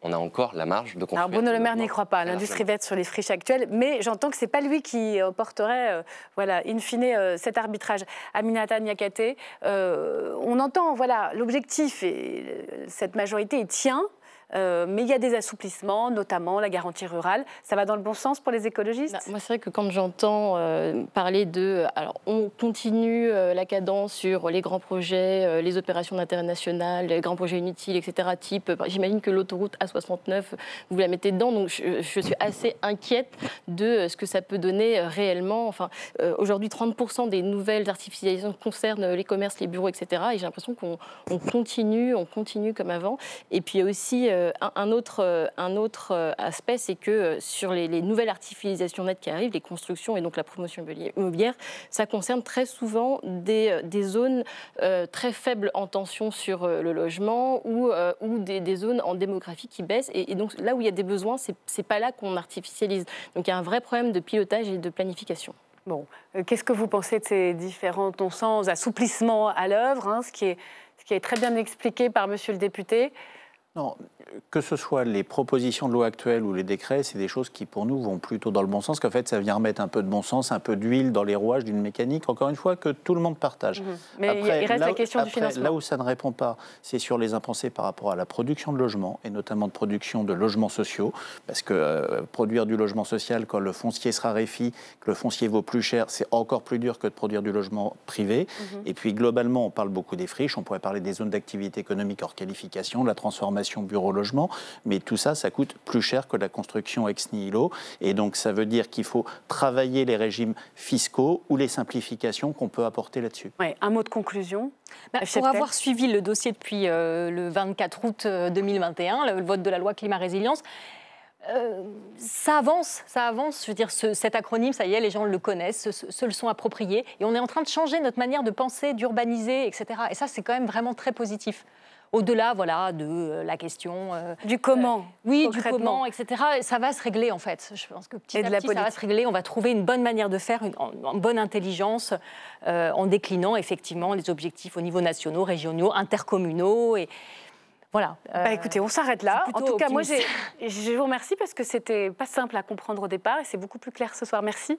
on a encore la marge de construire. Alors Bruno Le Maire n'y croit pas, l'industrie verte sur les friches actuelles, mais j'entends que c'est pas lui qui porterait, voilà, in fine, cet arbitrage. Aminata Nyakate, euh, on entend, voilà, l'objectif, et cette majorité, tient euh, mais il y a des assouplissements, notamment la garantie rurale. Ça va dans le bon sens pour les écologistes bah, Moi, c'est vrai que quand j'entends euh, parler de. Alors, on continue euh, la cadence sur les grands projets, les opérations d'intérêt national, les grands projets inutiles, etc. Type, j'imagine que l'autoroute A69, vous la mettez dedans. Donc, je, je, suis assez inquiète de ce que ça peut donner réellement. Enfin, aujourd'hui, 30% des nouvelles artificialisations concernent les commerces, les bureaux, etc. Et j'ai l'impression qu'on continue, on continue comme avant. Et puis, il y a aussi euh, un, autre, euh, euh, aspect, c'est que sur les, nouvelles artificialisations nettes qui arrivent, les constructions et donc la promotion immobilière, ça concerne très souvent des, zones très faibles en tension sur le logement ou, des, zones en démographie qui baissent. Et, donc là où il y a des besoins, c'est n'est pas là qu'on artificialise. Donc il y a un vrai problème de pilotage et de planification. Bon, qu'est-ce que vous pensez de ces différents non-sens, assouplissements à l'œuvre, hein, ce, ce qui est très bien expliqué par monsieur le député non, que ce soit les propositions de loi actuelles ou les décrets, c'est des choses qui pour nous vont plutôt dans le bon sens, qu'en fait ça vient remettre un peu de bon sens, un peu d'huile dans les rouages d'une mécanique, encore une fois, que tout le monde partage. Mhm. Mais il reste là, la question du financement. Là où ça ne répond pas, c'est sur les impensés par rapport à la production de logements, et notamment de production de logements sociaux, parce que euh, produire du logement social quand le foncier se raréfie, que le foncier vaut plus cher, c'est encore plus dur que de produire du logement privé. Mhm. Et puis globalement, on parle beaucoup des friches, on pourrait parler des zones d'activité économique hors qualification, de la transformation bureau-logement, mais tout ça, ça coûte plus cher que la construction ex nihilo. Et donc, ça veut dire qu'il faut travailler les régimes fiscaux ou les simplifications qu'on peut apporter là-dessus. un mot de conclusion bah, pour avoir suivi le dossier depuis euh, le 24 août 2021, euh, le vote de la loi climat résilience, euh, ça avance, ça avance. Je veux dire, cet acronyme, ça y est, les gens le connaissent, se, se, le sont appropriés. Et on est en train de changer notre manière de penser, d'urbaniser, etc. Et ça, c'est quand même vraiment très positif au-delà voilà, de euh, la question... Euh, du comment euh, Oui, du comment, etc. Ça va se régler, en fait. Je pense que petit à petit, ça va se régler. On va trouver une bonne manière de faire, une, bonne intelligence, en déclinant, effectivement, les objectifs au niveau nationaux, régionaux, intercommunaux. Et, voilà. bah euh, écoutez, on s'arrête là. En tout cas, moi moi, je vous remercie parce que c'était pas simple à comprendre au départ et c'est beaucoup plus clair ce soir. Merci.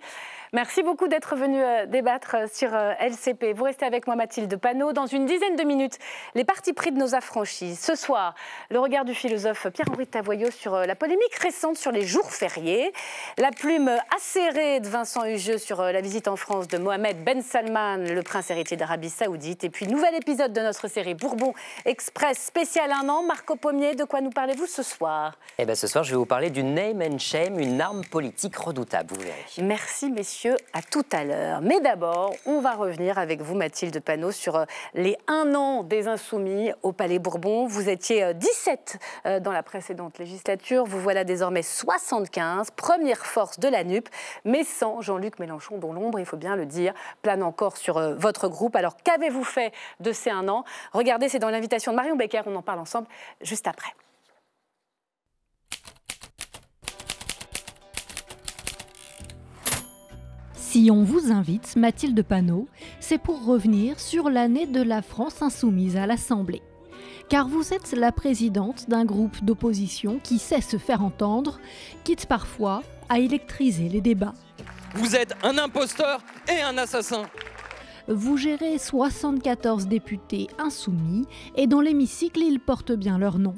Merci beaucoup d'être venu euh, débattre euh, sur LCP. Vous restez avec moi, Mathilde Panot. Dans une dizaine de minutes, les partis pris de nos affranchis. Ce soir, le regard du philosophe Pierre-Henri Tavoyot sur la polémique récente sur les jours fériés. La plume acérée de Vincent Hugieux sur la visite en France de Mohamed Ben Salman, le prince héritier d'Arabie Saoudite. Et puis, nouvel épisode de notre série Bourbon Express spécial un Marco Pommier, de quoi nous parlez-vous ce soir Eh bien, ce soir, je vais vous parler du name and shame, une arme politique redoutable, vous Merci, messieurs, à tout à l'heure. Mais d'abord, on va revenir avec vous, Mathilde Panot, sur euh, les un an des Insoumis au Palais Bourbon. Vous étiez 17 euh, euh, dans la précédente législature. Vous voilà désormais 75, première force de la NUP, mais sans Jean-Luc Mélenchon, dont l'ombre, il faut bien le dire, plane encore sur votre groupe. Alors, qu'avez-vous fait de ces un an Regardez, c'est dans l'invitation de Marion Becker, on en parle juste après. Si on vous invite, Mathilde Panot, c'est pour revenir sur l'année de la France insoumise à l'Assemblée. Car vous êtes la présidente d'un groupe d'opposition qui sait se faire entendre, quitte parfois à électriser les débats. Vous êtes un imposteur et un assassin vous gérez 74 députés insoumis et dans l'hémicycle, ils portent bien leur nom.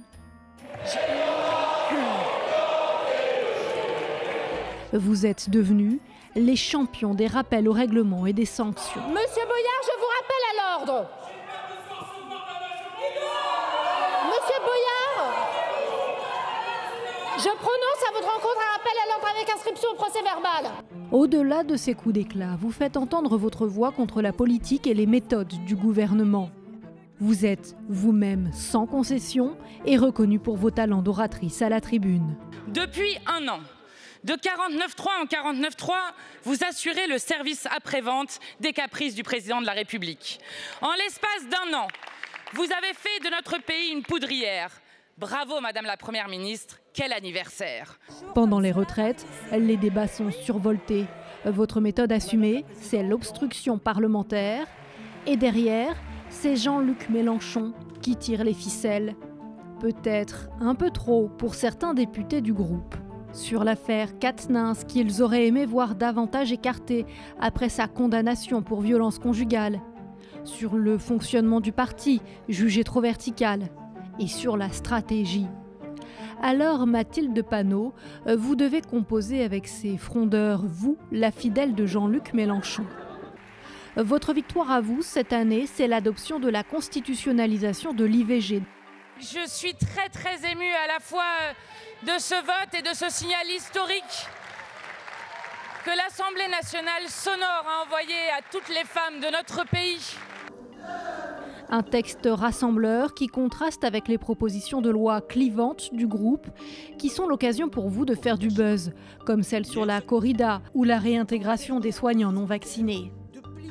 Vous êtes devenus les champions des rappels au règlement et des sanctions. Monsieur Boyard, je vous rappelle à l'ordre. Je prononce à votre rencontre un appel à l'ordre avec inscription au procès verbal. Au-delà de ces coups d'éclat, vous faites entendre votre voix contre la politique et les méthodes du gouvernement. Vous êtes vous-même sans concession et reconnu pour vos talents d'oratrice à la tribune. Depuis un an, de 49.3 en 49.3, vous assurez le service après-vente des caprices du président de la République. En l'espace d'un an, vous avez fait de notre pays une poudrière. Bravo, Madame la Première ministre, quel anniversaire Pendant les retraites, les débats sont survoltés. Votre méthode assumée, c'est l'obstruction parlementaire. Et derrière, c'est Jean-Luc Mélenchon qui tire les ficelles. Peut-être un peu trop pour certains députés du groupe. Sur l'affaire Katnins, qu'ils auraient aimé voir davantage écartée après sa condamnation pour violence conjugale. Sur le fonctionnement du parti, jugé trop vertical. Et sur la stratégie alors Mathilde Panot, euh, vous devez composer avec ces frondeurs, vous, la fidèle de Jean-Luc Mélenchon. Votre victoire à vous cette année, c'est l'adoption de la constitutionnalisation de l'IVG. Je suis très très émue à la fois euh, de ce vote et de ce signal historique que l'Assemblée nationale sonore a envoyé à toutes les femmes de notre pays. Un texte rassembleur qui contraste avec les propositions de loi clivantes du groupe, qui sont l'occasion pour vous de faire du buzz, comme celle sur la corrida ou la réintégration des soignants non vaccinés.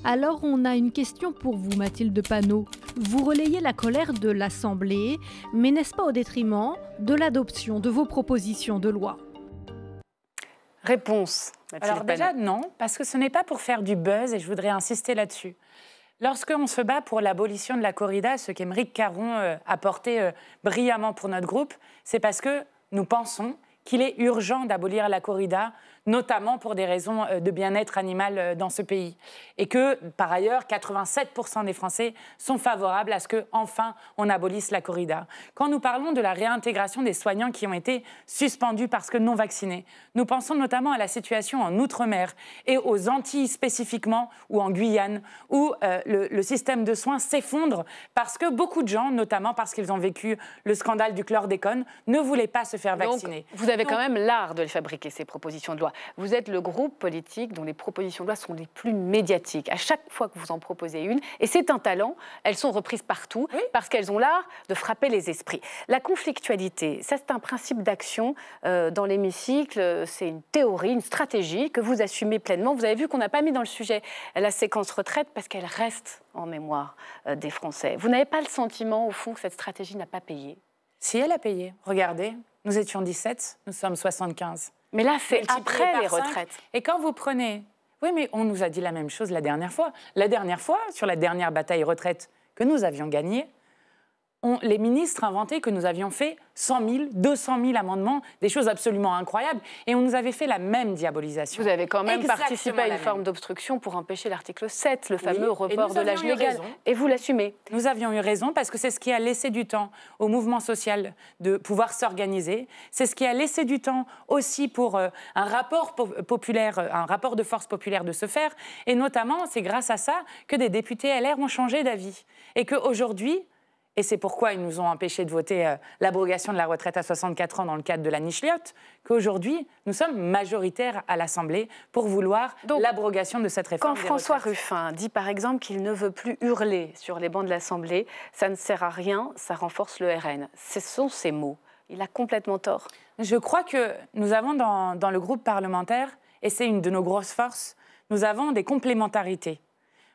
Alors on a une question pour vous, Mathilde Panot. Vous relayez la colère de l'Assemblée, mais n'est-ce pas au détriment de l'adoption de vos propositions de loi Réponse. Mathilde Alors déjà non, parce que ce n'est pas pour faire du buzz et je voudrais insister là-dessus. Lorsqu'on se bat pour l'abolition de la corrida, ce qu'Emeric Caron euh, a porté euh, brillamment pour notre groupe, c'est parce que nous pensons qu'il est urgent d'abolir la corrida notamment pour des raisons euh, de bien-être animal euh, dans ce pays. Et que, par ailleurs, 87% des Français sont favorables à ce que, enfin, on abolisse la corrida. Quand nous parlons de la réintégration des soignants qui ont été suspendus parce que non vaccinés, nous pensons notamment à la situation en Outre-mer et aux Antilles spécifiquement, ou en Guyane, où euh, le, système de soins s'effondre parce que beaucoup de gens, notamment parce qu'ils ont vécu le scandale du chlordécone, ne voulaient pas se faire vacciner. vous avez quand même l'art de fabriquer, ces propositions de loi vous êtes le groupe politique dont les propositions de loi sont les plus médiatiques. À chaque fois que vous en proposez une, et c'est un talent, elles sont reprises partout parce qu'elles ont l'art de frapper les esprits. La conflictualité, ça c'est un principe d'action euh, dans l'hémicycle, c'est une théorie, une stratégie que vous assumez pleinement. Vous avez vu qu'on n'a pas mis dans le sujet la séquence retraite parce qu'elle reste en mémoire euh, des Français. Vous n'avez pas le sentiment, au fond, que cette stratégie n'a pas payé Si elle a payé, regardez, nous étions 17, nous sommes 75. Mais là, c'est après les retraites. Et quand vous prenez... Oui, mais on nous a dit la même chose la dernière fois. La dernière fois, sur la dernière bataille retraite que nous avions gagnée, les ministres inventaient que nous avions fait 100 000, 200 000 amendements, des choses absolument incroyables, et on nous avait fait la même diabolisation. Vous avez quand même participé à une forme d'obstruction pour empêcher l'article 7, le fameux report de l'âge légal. Et vous l'assumez. Nous avions eu raison parce que c'est ce qui a laissé du temps au mouvement social de pouvoir s'organiser, c'est ce qui a laissé du temps aussi pour euh, un rapport populaire, euh, un rapport de force populaire de se faire, et notamment c'est grâce à ça que des députés LR ont changé d'avis, et qu'aujourd'hui et c'est pourquoi ils nous ont empêchés de voter euh, l'abrogation de la retraite à 64 ans dans le cadre de la niche qu'aujourd'hui, nous sommes majoritaires à l'Assemblée pour vouloir l'abrogation de cette réforme. Quand François Ruffin dit par exemple qu'il ne veut plus hurler sur les bancs de l'Assemblée, ça ne sert à rien, ça renforce le RN. Ce sont ses mots. Il a complètement tort. Je crois que nous avons dans le groupe parlementaire, et c'est une de nos grosses forces, nous avons des complémentarités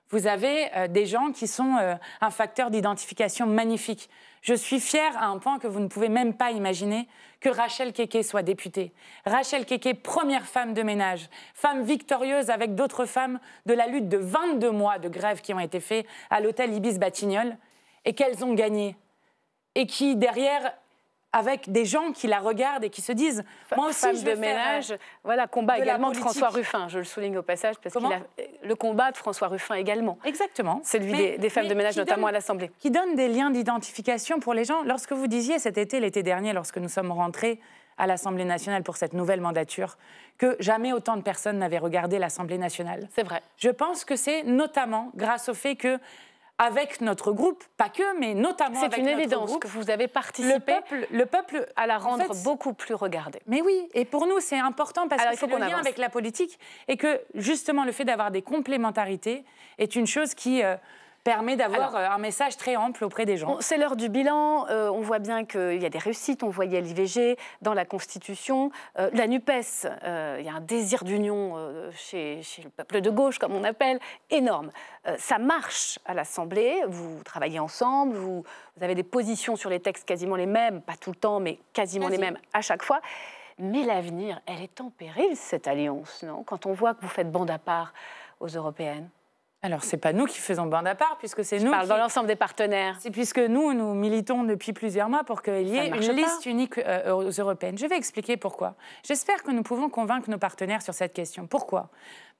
vous avez euh, des gens qui sont euh, un facteur d'identification magnifique. Je suis fière à un point que vous ne pouvez même pas imaginer que Rachel Keke soit députée. Rachel Keke, première femme de ménage, femme victorieuse avec d'autres femmes de la lutte de 22 mois de grève qui ont été faits à l'hôtel Ibis Batignolles et qu'elles ont gagné. Et qui, derrière, avec des gens qui la regardent et qui se disent moi aussi je vais de ménage euh, voilà combat également de François Ruffin je le souligne au passage parce qu'il euh, le combat de François Ruffin également exactement celui des, femmes de ménage notamment à l'Assemblée qui donne des liens d'identification pour les gens lorsque vous disiez cet été l'été dernier lorsque nous sommes rentrés à l'Assemblée nationale pour cette nouvelle mandature que jamais autant de personnes n'avaient regardé l'Assemblée nationale. C'est vrai. Je pense que c'est notamment grâce au fait que avec notre groupe, pas que, mais notamment avec notre groupe. C'est une évidence que vous avez participé le peuple, le peuple à la rendre beaucoup plus regardée. Mais oui, et pour nous c'est important parce qu'il faut le lien avec la politique et que justement le fait d'avoir des complémentarités est une chose qui... Euh, permet d'avoir euh, un message très ample auprès des gens. C'est l'heure du bilan. Euh, on voit bien qu'il y a des réussites. On voyait l'IVG dans la Constitution. Euh, la NUPES, il y a un désir d'union chez, le peuple de gauche, comme on appelle, énorme. ça marche à l'Assemblée. Vous travaillez ensemble. Vous, avez des positions sur les textes quasiment les mêmes. Pas tout le temps, mais quasiment les mêmes à chaque fois. Mais l'avenir, elle est en péril, cette alliance, non Quand on voit que vous faites bande à part aux européennes alors, c'est pas nous qui faisons bande à part, puisque c'est nous. Parle dans l'ensemble des partenaires. C'est puisque nous, nous militons depuis plusieurs mois pour qu'il y ait une liste unique euh, aux européennes. Je vais expliquer pourquoi. J'espère que nous pouvons convaincre nos partenaires sur cette question. Pourquoi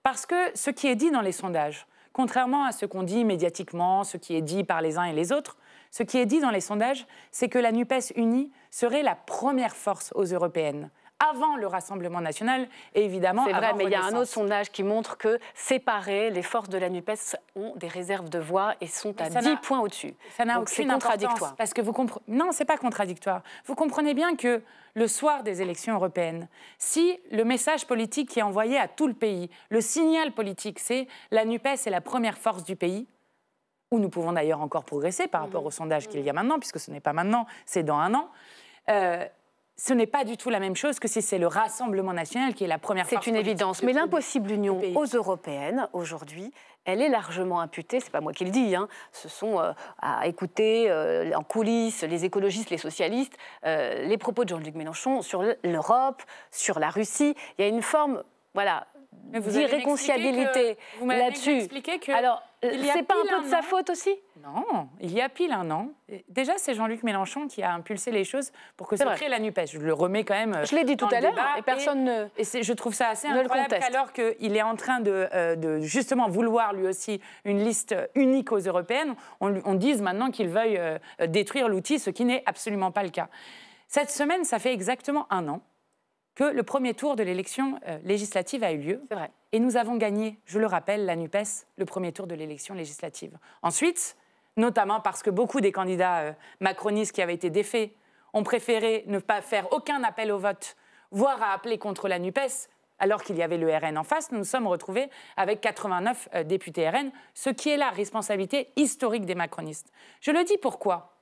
Parce que ce qui est dit dans les sondages, contrairement à ce qu'on dit médiatiquement, ce qui est dit par les uns et les autres, ce qui est dit dans les sondages, c'est que la NUPES unie serait la première force aux européennes avant le Rassemblement national et évidemment C'est vrai, mais il y a un autre sondage qui montre que séparés, les forces de la NUPES ont des réserves de voix et sont à 10 points au-dessus. Ça n'a aucune contradictoire. Parce que vous Non, c'est pas contradictoire. Vous comprenez bien que le soir des élections européennes, si le message politique qui est envoyé à tout le pays, le signal politique, c'est la NUPES est la première force du pays, où nous pouvons d'ailleurs encore progresser par rapport mmh. au sondage qu'il y a mmh. maintenant, puisque ce n'est pas maintenant, c'est dans un an. Euh, ce n'est pas du tout la même chose que si c'est le Rassemblement national qui est la première C'est une évidence. Mais l'impossible union aux européennes, aujourd'hui, elle est largement imputée, ce n'est pas moi qui le dis, hein, ce sont euh, à écouter euh, en coulisses les écologistes, les socialistes, euh, les propos de Jean-Luc Mélenchon sur l'Europe, sur la Russie. Il y a une forme, voilà, vous réconciliabilité là-dessus. Alors, euh, c'est pas un peu de sa faute aussi Non, il y a pile un an. Déjà, c'est Jean-Luc Mélenchon qui a impulsé les choses pour que ça crée la NUPES. Je le remets quand même. Euh, je l'ai dit tout à l'heure et personne ne. Et je trouve ça assez incroyable alors qu'il est en train euh, de, justement vouloir lui aussi une liste unique aux européennes, on, on dise maintenant qu'il veuille détruire l'outil, ce qui n'est absolument pas le cas. Cette semaine, ça fait exactement un an que le premier tour de l'élection euh, législative a eu lieu. Vrai. Et nous avons gagné, je le rappelle, la NUPES, le premier tour de l'élection législative. Ensuite, notamment parce que beaucoup des candidats euh, macronistes qui avaient été défaits ont préféré ne pas faire aucun appel au vote, voire à appeler contre la NUPES, alors qu'il y avait le RN en face, nous nous sommes retrouvés avec 89 euh, députés RN, ce qui est la responsabilité historique des macronistes. Je le dis pourquoi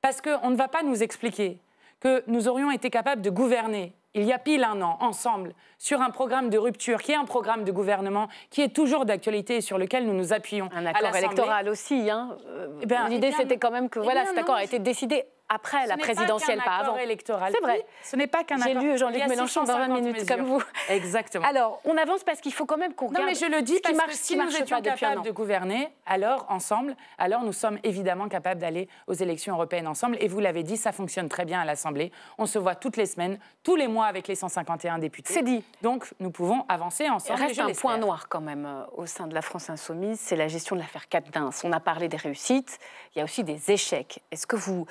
Parce qu'on ne va pas nous expliquer que nous aurions été capables de gouverner il y a pile un an, ensemble, sur un programme de rupture qui est un programme de gouvernement qui est toujours d'actualité et sur lequel nous nous appuyons. Un accord électoral aussi. Hein. Eh ben, L'idée, c'était quand même que voilà, eh cet accord a été décidé après la présidentielle, pas, avant. C'est vrai. Ce n'est pas qu'un accord. J'ai lu Jean-Luc Mélenchon dans 20 minutes, comme vous. Exactement. Alors, on avance parce qu'il faut quand même qu'on regarde. Non, mais je le dis parce marche, si nous étions capables de gouverner, alors ensemble, alors nous sommes évidemment capables d'aller aux élections européennes ensemble. Et vous l'avez dit, ça fonctionne très bien à l'Assemblée. On se voit toutes les semaines, tous les mois avec les 151 députés. C'est dit. Donc, nous pouvons avancer ensemble. Il reste un point noir quand même euh, au sein de la France insoumise, c'est la gestion de l'affaire Capdins. On a parlé des réussites, il y a aussi des échecs. Est-ce que vous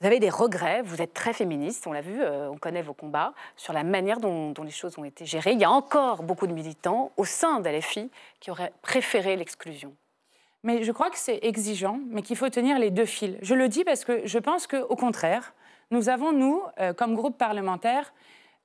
vous avez des regrets, vous êtes très féministe, on l'a vu, euh, on connaît vos combats, sur la manière dont, les choses ont été gérées. Il y a encore beaucoup de militants au sein d'Alefi qui auraient préféré l'exclusion. Mais je crois que c'est exigeant, mais qu'il faut tenir les deux fils. Je le dis parce que je pense qu'au contraire, nous avons, nous, euh, comme groupe parlementaire,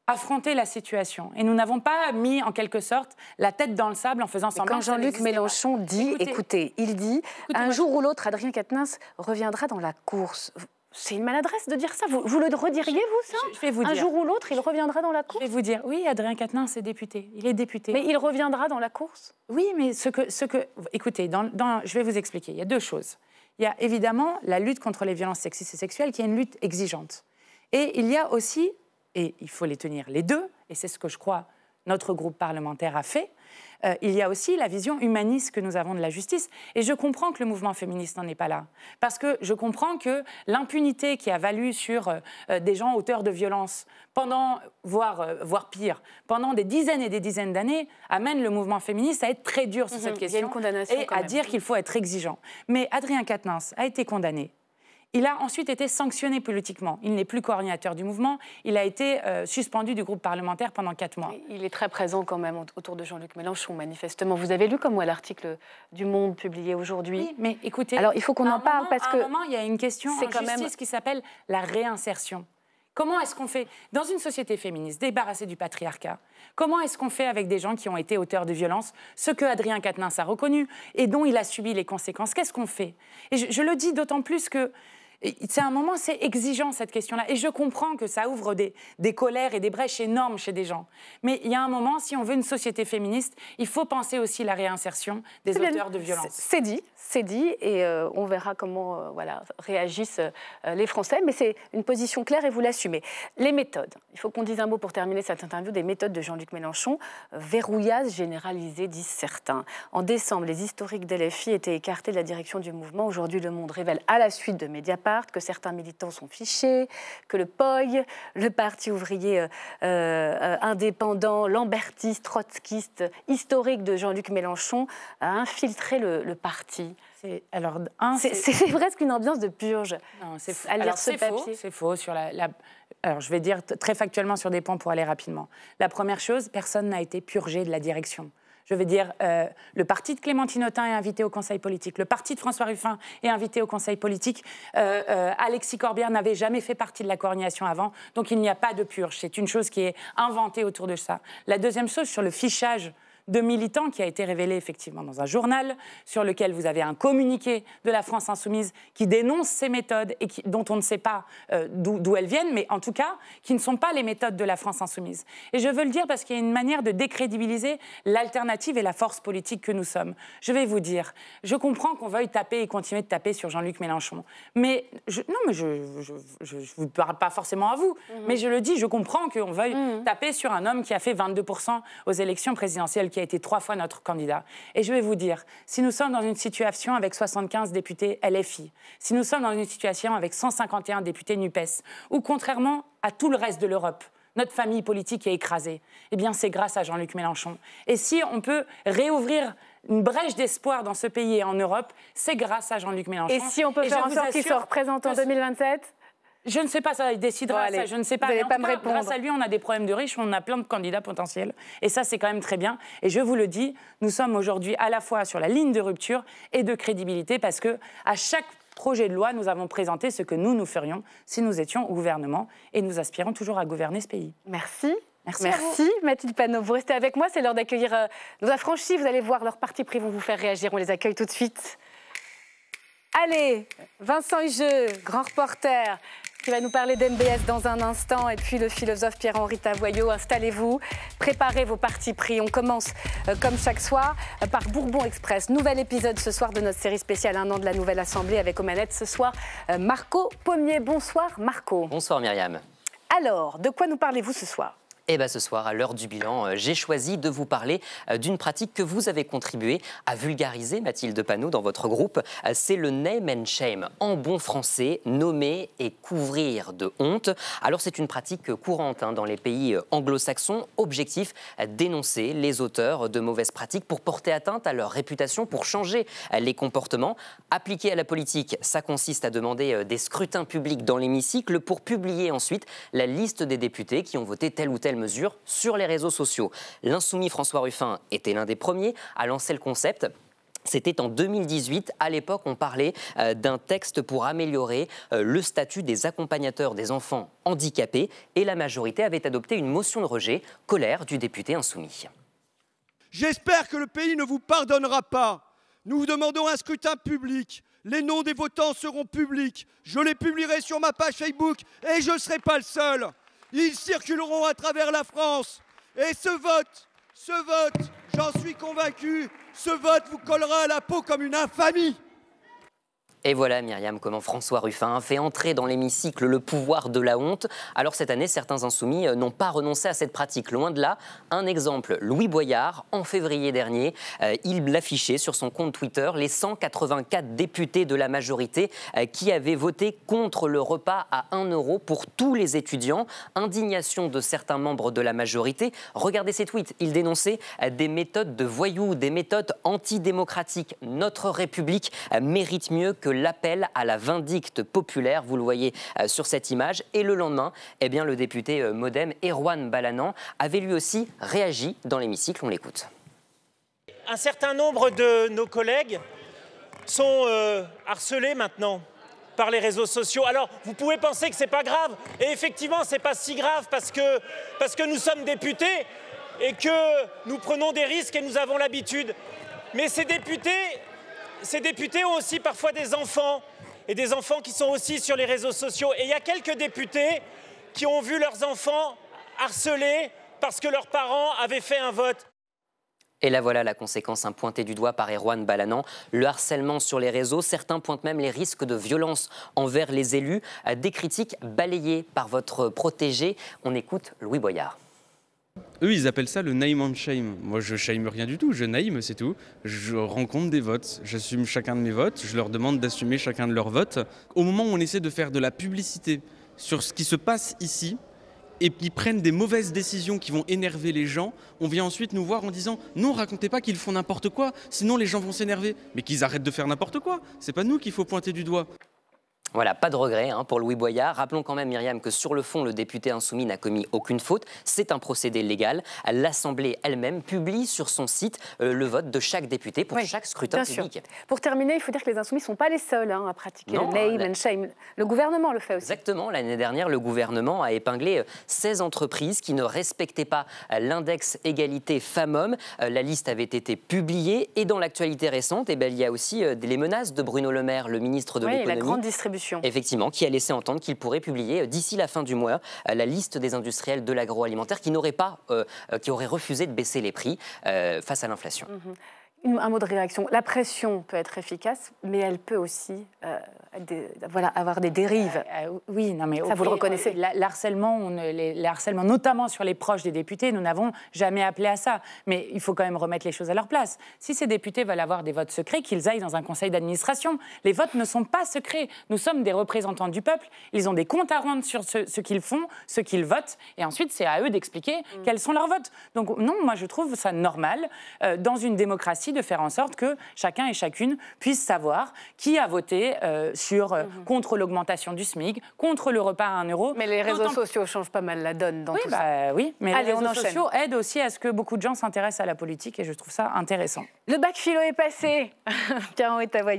affronté la situation. Et nous n'avons pas mis, en quelque sorte, la tête dans le sable en faisant semblant... quand Jean-Luc Mélenchon dit, écoutez, il dit, un jour ou l'autre, Adrien Quatennens reviendra dans la course. C'est une maladresse de dire ça. Vous, vous le rediriez, vous, ça vous Un jour ou l'autre, il reviendra dans la course Je vais vous dire, oui, Adrien Quatennin, c'est député. Il est député. Mais il reviendra dans la course Oui, mais ce que... Ce que écoutez, dans, je vais vous expliquer. Il y a deux choses. Il y a évidemment la lutte contre les violences sexistes et sexuelles, qui est une lutte exigeante. Et il y a aussi, et il faut les tenir les deux, et c'est ce que je crois notre groupe parlementaire a fait, euh, il y a aussi la vision humaniste que nous avons de la justice. Et je comprends que le mouvement féministe n'en est pas là. Parce que je comprends que l'impunité qui a valu sur euh, euh, des gens auteurs de violences pendant, voire, pire, pendant des dizaines et des dizaines d'années, amène le mouvement féministe à être très dur sur cette mhm, question. et à dire qu'il faut être exigeant. Mais Adrien Quatennens a été condamné il a ensuite été sanctionné politiquement. Il n'est plus coordinateur du mouvement. Il a été euh, suspendu du groupe parlementaire pendant quatre mois. Il est très présent quand même autour de Jean-Luc Mélenchon, manifestement. Vous avez lu comme moi l'article du Monde publié aujourd'hui. Oui, mais écoutez. Alors il faut qu'on en parle parce que. À un moment, il y a une question en quand justice ce qui s'appelle la réinsertion. Comment est-ce qu'on fait dans une société féministe débarrassée du patriarcat Comment est-ce qu'on fait avec des gens qui ont été auteurs de violences, ce que Adrien Quatennens a reconnu et dont il a subi les conséquences Qu'est-ce qu'on fait Et je, je, le dis d'autant plus que c'est un moment, c'est exigeant cette question-là. Et je comprends que ça ouvre des, colères et des brèches énormes chez des gens. Mais il y a un moment, si on veut une société féministe, il faut penser aussi à la réinsertion des auteurs de violence C'est dit, c'est dit, et euh, on verra comment euh, voilà, réagissent euh, les Français. Mais c'est une position claire et vous l'assumez. Les méthodes. Il faut qu'on dise un mot pour terminer cette interview des méthodes de Jean-Luc Mélenchon. verrouillage généralisé, disent certains. En décembre, les historiques d'LFI étaient écartés de la direction du mouvement. Aujourd'hui, Le Monde révèle à la suite de Mediapart que certains militants sont fichés, que le POI, le Parti ouvrier euh, euh, indépendant, lambertiste, trotskiste, historique de Jean-Luc Mélenchon, a infiltré le, parti. Alors, un, c'est presque une ambiance de purge. C'est faux. C'est faux sur la, la, Alors, je vais dire très factuellement sur des points pour aller rapidement. La première chose, personne n'a été purgé de la direction. Je veux dire, euh, le parti de Clémentine Autain est invité au Conseil politique, le parti de François Ruffin est invité au Conseil politique. Euh, euh, Alexis Corbière n'avait jamais fait partie de la coordination avant, donc il n'y a pas de purge. C'est une chose qui est inventée autour de ça. La deuxième chose, sur le fichage de militants qui a été révélé effectivement dans un journal sur lequel vous avez un communiqué de la France insoumise qui dénonce ces méthodes et dont on ne sait pas euh, d'où elles viennent, mais en tout cas qui ne sont pas les méthodes de la France insoumise. Et je veux le dire parce qu'il y a une manière de décrédibiliser l'alternative et la force politique que nous sommes. Je vais vous dire, je comprends qu'on veuille taper et continuer de taper sur Jean-Luc Mélenchon, mais je, non, mais je ne vous parle pas forcément à vous, mhm. mais je le dis, je comprends qu'on veuille mhm. taper sur un homme qui a fait 22% aux élections présidentielles qui a été trois fois notre candidat. Et je vais vous dire, si nous sommes dans une situation avec 75 députés LFI, si nous sommes dans une situation avec 151 députés NUPES, ou contrairement à tout le reste de l'Europe, notre famille politique est écrasée, eh bien c'est grâce à Jean-Luc Mélenchon. Et si on peut réouvrir une brèche d'espoir dans ce pays et en Europe, c'est grâce à Jean-Luc Mélenchon. Et si on peut faire en sorte qu'il soit représentant en 2027 je ne sais pas, ça il décidera. je ne sais pas. Vous n'allez pas Grâce à lui, on a des problèmes de riches, on a plein de candidats potentiels. Et ça, c'est quand même très bien. Et je vous le dis, nous sommes aujourd'hui à la fois sur la ligne de rupture et de crédibilité parce que à chaque projet de loi, nous avons présenté ce que nous nous ferions si nous étions au gouvernement et nous aspirons toujours à gouverner ce pays. Merci. Merci, Merci Mathilde Panot. Vous restez avec moi, c'est l'heure d'accueillir euh, nos affranchis. Vous allez voir, leurs partis pris vont vous faire réagir. On les accueille tout de suite. Allez, Vincent Hugeux, grand reporter, qui va nous parler d'MBS dans un instant, et puis le philosophe Pierre-Henri Tavoyot. Installez-vous, préparez vos parties pris. On commence, euh, comme chaque soir, euh, par Bourbon Express. Nouvel épisode ce soir de notre série spéciale Un an de la Nouvelle Assemblée avec aux manettes ce soir euh, Marco Pommier. Bonsoir Marco. Bonsoir Myriam. Alors, de quoi nous parlez-vous ce soir et eh bien ce soir, à l'heure du bilan, euh, j'ai choisi de vous parler euh, d'une pratique que vous avez contribué à vulgariser, Mathilde Panot, dans votre groupe. Euh, c'est le name and shame, en bon français, nommer et couvrir de honte. Alors c'est une pratique courante hein, dans les pays anglo-saxons. Objectif, dénoncer les auteurs de mauvaises pratiques pour porter atteinte à leur réputation, pour changer les comportements. Appliqué à la politique, ça consiste à demander des scrutins publics dans l'hémicycle pour publier ensuite la liste des députés qui ont voté tel ou tel mesures sur les réseaux sociaux. L'insoumis François Ruffin était l'un des premiers à lancer le concept. C'était en 2018. À l'époque, on parlait euh, d'un texte pour améliorer euh, le statut des accompagnateurs des enfants handicapés et la majorité avait adopté une motion de rejet, colère du député insoumis. J'espère que le pays ne vous pardonnera pas. Nous vous demandons un scrutin public. Les noms des votants seront publics. Je les publierai sur ma page Facebook et je ne serai pas le seul. Ils circuleront à travers la France. Et ce vote, ce vote, j'en suis convaincu, ce vote vous collera à la peau comme une infamie. Et voilà, Myriam, comment François Ruffin fait entrer dans l'hémicycle le pouvoir de la honte. Alors cette année, certains insoumis euh, n'ont pas renoncé à cette pratique. Loin de là, un exemple, Louis Boyard, en février dernier, euh, il l'affichait sur son compte Twitter, les 184 députés de la majorité euh, qui avaient voté contre le repas à 1 euro pour tous les étudiants. Indignation de certains membres de la majorité. Regardez ces tweets, il dénonçait des méthodes de voyous, des méthodes antidémocratiques. Notre République mérite mieux que l'appel à la vindicte populaire, vous le voyez euh, sur cette image. Et le lendemain, eh bien, le député euh, Modem, Erwan Balanan, avait lui aussi réagi dans l'hémicycle. On l'écoute. Un certain nombre de nos collègues sont euh, harcelés maintenant par les réseaux sociaux. Alors, vous pouvez penser que c'est pas grave, et effectivement, c'est pas si grave parce que, parce que nous sommes députés et que nous prenons des risques et nous avons l'habitude. Mais ces députés ces députés ont aussi parfois des enfants et des enfants qui sont aussi sur les réseaux sociaux. Et il y a quelques députés qui ont vu leurs enfants harcelés parce que leurs parents avaient fait un vote. Et là voilà la conséquence un hein, pointé du doigt par Erwan Balanan. Le harcèlement sur les réseaux, certains pointent même les risques de violence envers les élus, euh, des critiques balayées par votre protégé. On écoute Louis Boyard. Eux, ils appellent ça le name and shame. Moi, je shame rien du tout, je naïme c'est tout. Je rencontre des votes, j'assume chacun de mes votes, je leur demande d'assumer chacun de leurs votes. Au moment où on essaie de faire de la publicité sur ce qui se passe ici, et ils prennent des mauvaises décisions qui vont énerver les gens, on vient ensuite nous voir en disant non, racontez pas qu'ils font n'importe quoi, sinon les gens vont s'énerver. Mais qu'ils arrêtent de faire n'importe quoi, c'est pas nous qu'il faut pointer du doigt. Voilà, pas de regret hein, pour Louis Boyard. Rappelons quand même, Myriam, que sur le fond, le député insoumis n'a commis aucune faute. C'est un procédé légal. L'Assemblée elle-même publie sur son site euh, le vote de chaque député pour chaque scrutin public. Pour terminer, il faut dire que les insoumis ne sont pas les seuls hein, à pratiquer le name and shame. Le gouvernement le fait aussi. Exactement. L'année dernière, le gouvernement a épinglé 16 euh, entreprises qui ne respectaient pas euh, l'index égalité femmes-hommes. La liste avait été publiée. Et dans l'actualité récente, eh ben, il y a aussi les menaces de Bruno Le Maire, le ministre de oui, l'économie. La grande distribution Effectivement, qui a laissé entendre qu'il pourrait publier euh, d'ici la fin du mois euh, la liste des industriels de l'agroalimentaire qui pas, euh, qui auraient refusé de baisser les prix face à l'inflation. Mhm un mot de réaction. La pression peut être efficace, mais elle peut aussi euh, voilà, avoir des dérives. Euh, euh, oui, non, mais ça, vous le reconnaissez. L'harcèlement, harcèlement, notamment sur les proches des députés, nous n'avons jamais appelé à ça. Mais il faut quand même remettre les choses à leur place. Si ces députés veulent avoir des votes secrets, qu'ils aillent dans un conseil d'administration. Les votes ne sont pas secrets. Nous sommes des représentants du peuple. Ils ont des comptes à rendre sur ce, qu'ils font, ce qu'ils votent, et ensuite c'est à eux d'expliquer mm. quels sont leurs votes. Donc non, moi je trouve ça normal dans une démocratie de faire en sorte que chacun et chacune puisse savoir qui a voté euh, sur, euh, mhm. contre l'augmentation du SMIC, contre le repas à 1 euro. Mais les réseaux sociaux changent pas mal la donne dans oui, tout bah, ça. Oui, mais les réseaux sociaux aident aussi à ce que beaucoup de gens s'intéressent à la politique et je trouve ça intéressant. Le bac philo est passé, Caron et à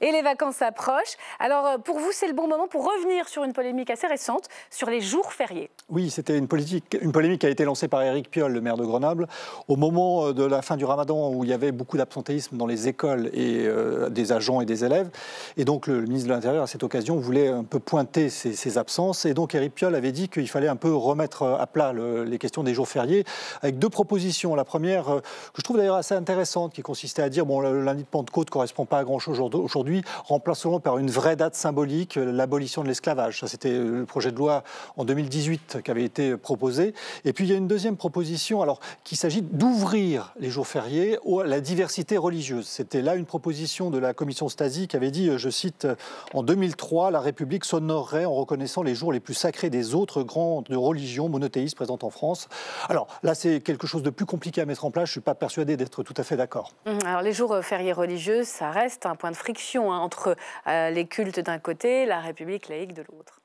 Et les vacances approchent. Alors, euh, pour vous, c'est le bon moment pour revenir sur une polémique assez récente sur les jours fériés. Oui, c'était une, politique, une polémique qui a été lancée par Éric Piolle, le maire de Grenoble, au moment de la fin du ramadan où il y avait beaucoup beaucoup d'absentéisme dans les écoles et euh, des agents et des élèves. Et donc le, ministre de l'Intérieur, à cette occasion, voulait un peu pointer ces, absences. Et donc Eric Piolle avait dit qu'il fallait un peu remettre euh, à plat les questions des jours fériés avec deux propositions. La première, euh, que je trouve d'ailleurs assez intéressante, qui consistait à dire, bon, le lundi de Pentecôte ne correspond pas à grand-chose aujourd'hui, remplaçons-le par une vraie date symbolique, l'abolition de l'esclavage. Ça, c'était le projet de loi en 2018 qui avait été proposé. Et puis il y a une deuxième proposition, alors qu'il s'agit d'ouvrir les jours fériés à la diversité religieuse. C'était là une proposition de la commission Stasi qui avait dit, euh, je cite, en 2003, la République s'honorerait en reconnaissant les jours les plus sacrés des autres grandes religions monothéistes présentes en France. Alors là, c'est quelque chose de plus compliqué à mettre en place. Je ne suis pas persuadé d'être tout à fait d'accord. Mmh, alors les jours euh, fériés religieux, ça reste un point de friction hein, entre euh, les cultes d'un côté, la République laïque de l'autre.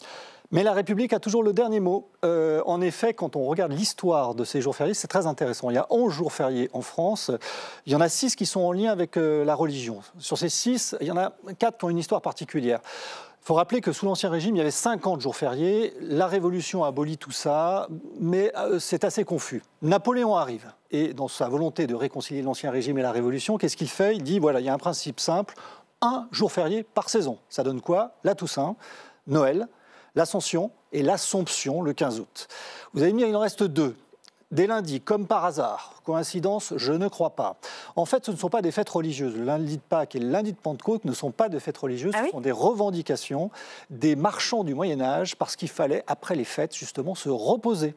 Mais la République a toujours le dernier mot. Euh, en effet, quand on regarde l'histoire de ces jours fériés, c'est très intéressant. Il y a 11 jours fériés en France. Il y en a 6 qui sont en lien avec euh, la religion. Sur ces 6, il y en a 4 qui ont une histoire particulière. Il faut rappeler que sous l'Ancien Régime, il y avait 50 jours fériés. La Révolution abolit tout ça, mais euh, c'est assez confus. Napoléon arrive, et dans sa volonté de réconcilier l'Ancien Régime et la Révolution, qu'est-ce qu'il fait Il dit, voilà, il y a un principe simple, un jour férié par saison. Ça donne quoi La Toussaint, Noël, l'Ascension et l'Assomption le 15 août. Vous avez mis, il en reste deux. Dès lundi, comme par hasard. Coïncidence, je ne crois pas. En fait, ce ne sont pas des fêtes religieuses. Le lundi de Pâques et le lundi de Pentecôte ne sont pas des fêtes religieuses, ah ce sont des revendications des marchands du Moyen Âge parce qu'il fallait, après les fêtes, justement, se reposer.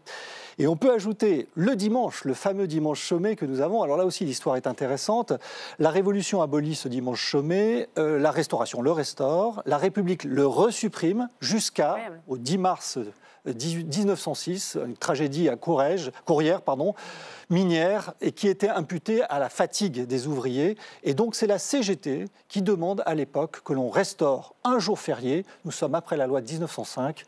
Et on peut ajouter le dimanche, le fameux dimanche chômé que nous avons. Alors là aussi, l'histoire est intéressante. La Révolution abolit ce dimanche chômé, euh, la Restauration le restaure, la République le resupprime jusqu'à, au 10 mars 1906, une tragédie à Courrèges, Courrières, pardon, minière, et qui était imputée à la fatigue des ouvriers. Et donc c'est la CGT qui demande à l'époque que l'on restaure un jour férié. Nous sommes après la loi de 1905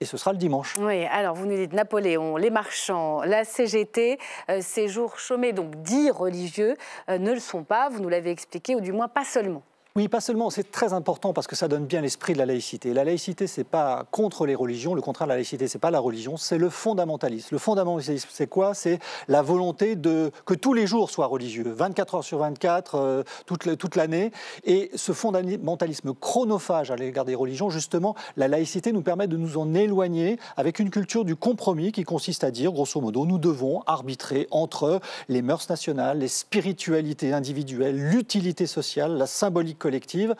et ce sera le dimanche. Oui, alors vous nous dites Napoléon, les marchands, la CGT, euh, ces jours chômés, donc dits religieux, euh, ne le sont pas, vous nous l'avez expliqué, ou du moins pas seulement. Oui, pas seulement, c'est très important parce que ça donne bien l'esprit de la laïcité. La laïcité, c'est pas contre les religions, le contraire de la laïcité, c'est pas la religion, c'est le fondamentalisme. Le fondamentalisme, c'est quoi C'est la volonté de que tous les jours soient religieux, 24 heures sur 24, euh, toute l'année. Et ce fondamentalisme chronophage à l'égard des religions, justement, la laïcité nous permet de nous en éloigner avec une culture du compromis qui consiste à dire, grosso modo, nous devons arbitrer entre les mœurs nationales, les spiritualités individuelles, l'utilité sociale, la symbolique collective.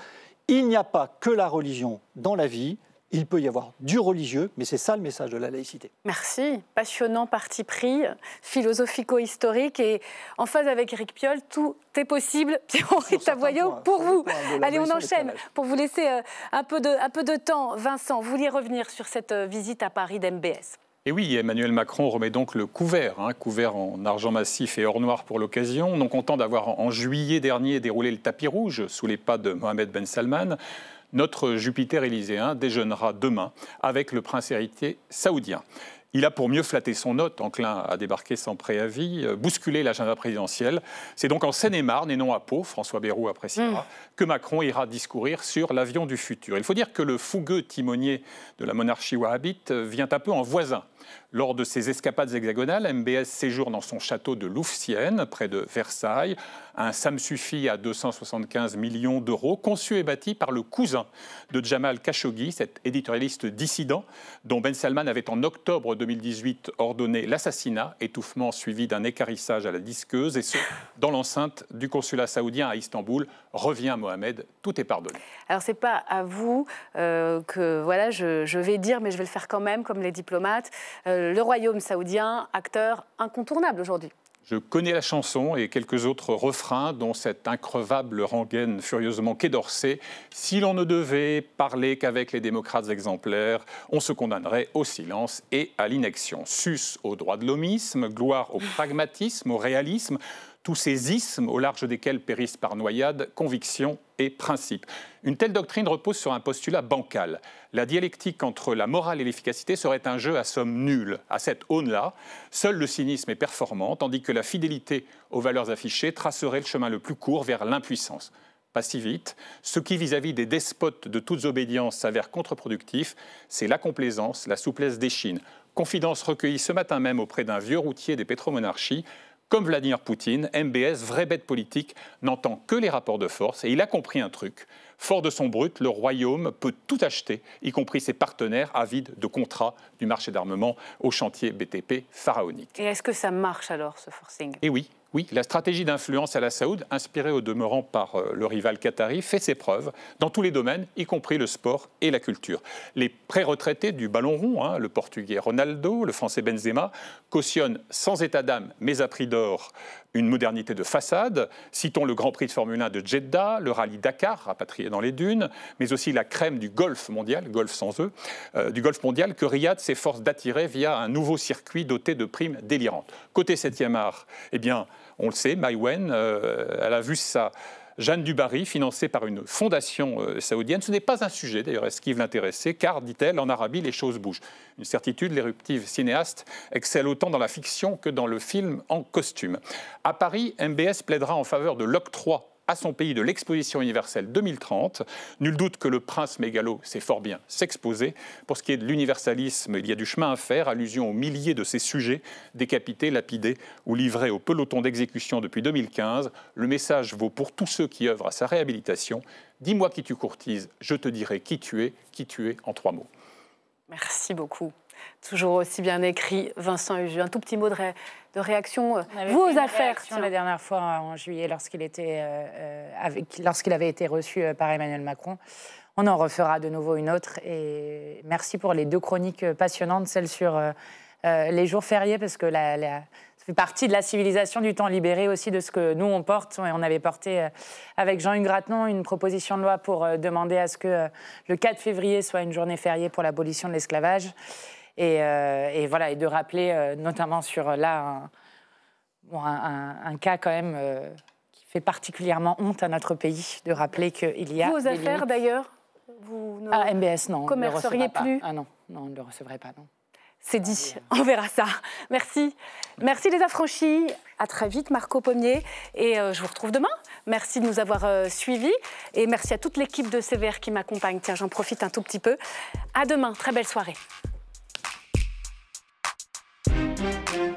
Il n'y a pas que la religion dans la vie, il peut y avoir du religieux, mais c'est ça le message de la laïcité. Merci. Passionnant parti pris, philosophico-historique et en phase avec Eric Piolle, tout est possible, Pierre-Henri Tavoyot, pour vous. Allez, on enchaîne pour vous laisser euh, un peu, de, un peu de temps. Vincent, vous vouliez revenir sur cette euh, visite à Paris d'MBS et oui, Emmanuel Macron remet donc le couvert, hein, couvert en argent massif et or noir pour l'occasion, non content d'avoir en juillet dernier déroulé le tapis rouge sous les pas de Mohamed Ben Salman. Notre Jupiter élyséen hein, déjeunera demain avec le prince héritier saoudien. Il a pour mieux flatter son hôte, enclin à débarquer sans préavis, bousculé euh, bousculer l'agenda présidentiel. C'est donc en Seine-et-Marne et non à Pau, François Bérou appréciera, mm. que Macron ira discourir sur l'avion du futur. Il faut dire que le fougueux timonier de la monarchie wahhabite euh, vient un peu en voisin lors de ses escapades hexagonales, MBS séjourne dans son château de Louvciennes, près de Versailles, un samsufi à 275 millions d'euros, conçu et bâti par le cousin de Jamal Khashoggi, cet éditorialiste dissident dont Ben Salman avait en octobre 2018 ordonné l'assassinat, étouffement suivi d'un écarissage à la disqueuse, et ce, dans l'enceinte du consulat saoudien à Istanbul. revient Mohamed, tout est pardonné. Alors n'est pas à vous euh, que voilà, je vais dire, mais je vais le faire quand même, comme les diplomates. Euh, le royaume saoudien, acteur incontournable aujourd'hui. Je connais la chanson et quelques autres refrains, dont cette increvable rengaine furieusement quai Si l'on ne devait parler qu'avec les démocrates exemplaires, on se condamnerait au silence et à l'inaction. Sus au droit de l'homisme, gloire au pragmatisme, au réalisme tous ces ismes au large desquels périssent par noyade conviction et principes. Une telle doctrine repose sur un postulat bancal. La dialectique entre la morale et l'efficacité serait un jeu à somme nulle. À cette aune-là, seul le cynisme est performant, tandis que la fidélité aux valeurs affichées tracerait le chemin le plus court vers l'impuissance pas si vite. Ce qui, vis-à-vis des despotes de toutes obédiences, s'avère contre-productif, c'est la complaisance, la souplesse des Chines. Confidence recueillie ce matin même auprès d'un vieux routier des pétromonarchies, comme Vladimir Poutine, MBS, vraie bête politique, n'entend que les rapports de force et il a compris un truc. Fort de son brut, le royaume peut tout acheter, y compris ses partenaires avides de contrats du marché d'armement au chantier BTP pharaonique. Et est-ce que ça marche alors, ce forcing Eh oui, oui, la stratégie d'influence à la Saoud, inspirée au demeurant par euh, le rival qatari, fait ses preuves dans tous les domaines, y compris le sport et la culture. Les pré-retraités du ballon rond, hein, le portugais Ronaldo, le français Benzema, cautionnent sans état d'âme, mais à prix d'or, une modernité de façade. Citons le Grand Prix de Formule 1 de Jeddah, le rallye Dakar, rapatrié dans les dunes, mais aussi la crème du golf mondial, golf sans eux, euh, du golf mondial que Riyad s'efforce d'attirer via un nouveau circuit doté de primes délirantes. Côté 7e art, eh bien, on le sait, Mai euh, elle a vu ça. Jeanne Dubarry, financée par une fondation euh, saoudienne. Ce n'est pas un sujet, d'ailleurs, esquive l'intéressé, car, dit-elle, en Arabie, les choses bougent. Une certitude, l'éruptive cinéaste excelle autant dans la fiction que dans le film en costume. À Paris, MBS plaidera en faveur de l'octroi à son pays de l'exposition universelle 2030. Nul doute que le prince mégalo sait fort bien s'exposer. Pour ce qui est de l'universalisme, il y a du chemin à faire, allusion aux milliers de ses sujets décapités, lapidés ou livrés au peloton d'exécution depuis 2015. Le message vaut pour tous ceux qui œuvrent à sa réhabilitation. Dis-moi qui tu courtises, je te dirai qui tu es, qui tu es en trois mots. Merci beaucoup toujours aussi bien écrit, Vincent Un tout petit mot de, réaction, euh, vous affaires. Réaction, la dernière fois euh, en juillet, lorsqu'il euh, lorsqu'il avait été reçu par Emmanuel Macron. On en refera de nouveau une autre. Et merci pour les deux chroniques passionnantes, celle sur les jours fériés, parce que ça fait partie de la civilisation du temps libéré aussi de ce que nous on porte. Et on avait porté avec Jean-Hugues Gratton une proposition de loi pour demander à ce que le 4 février soit une journée fériée pour l'abolition de l'esclavage. Euh, et, voilà, et de rappeler euh, notamment sur euh, là un, cas quand même qui fait particulièrement honte à notre pays, de rappeler qu'il y a. des affaires d'ailleurs vous ne ah, MBS, non. Commerceriez plus pas. Ah non, non, on ne le recevrait pas, non. C'est ah, dit, on verra ça. Merci. Merci les affranchis. À très vite, Marco Pommier. Et je vous retrouve demain. Merci de nous avoir suivis. Et merci à toute l'équipe de CVR qui m'accompagne. Tiens, j'en profite un tout petit peu. À demain. Très belle soirée. Thank you.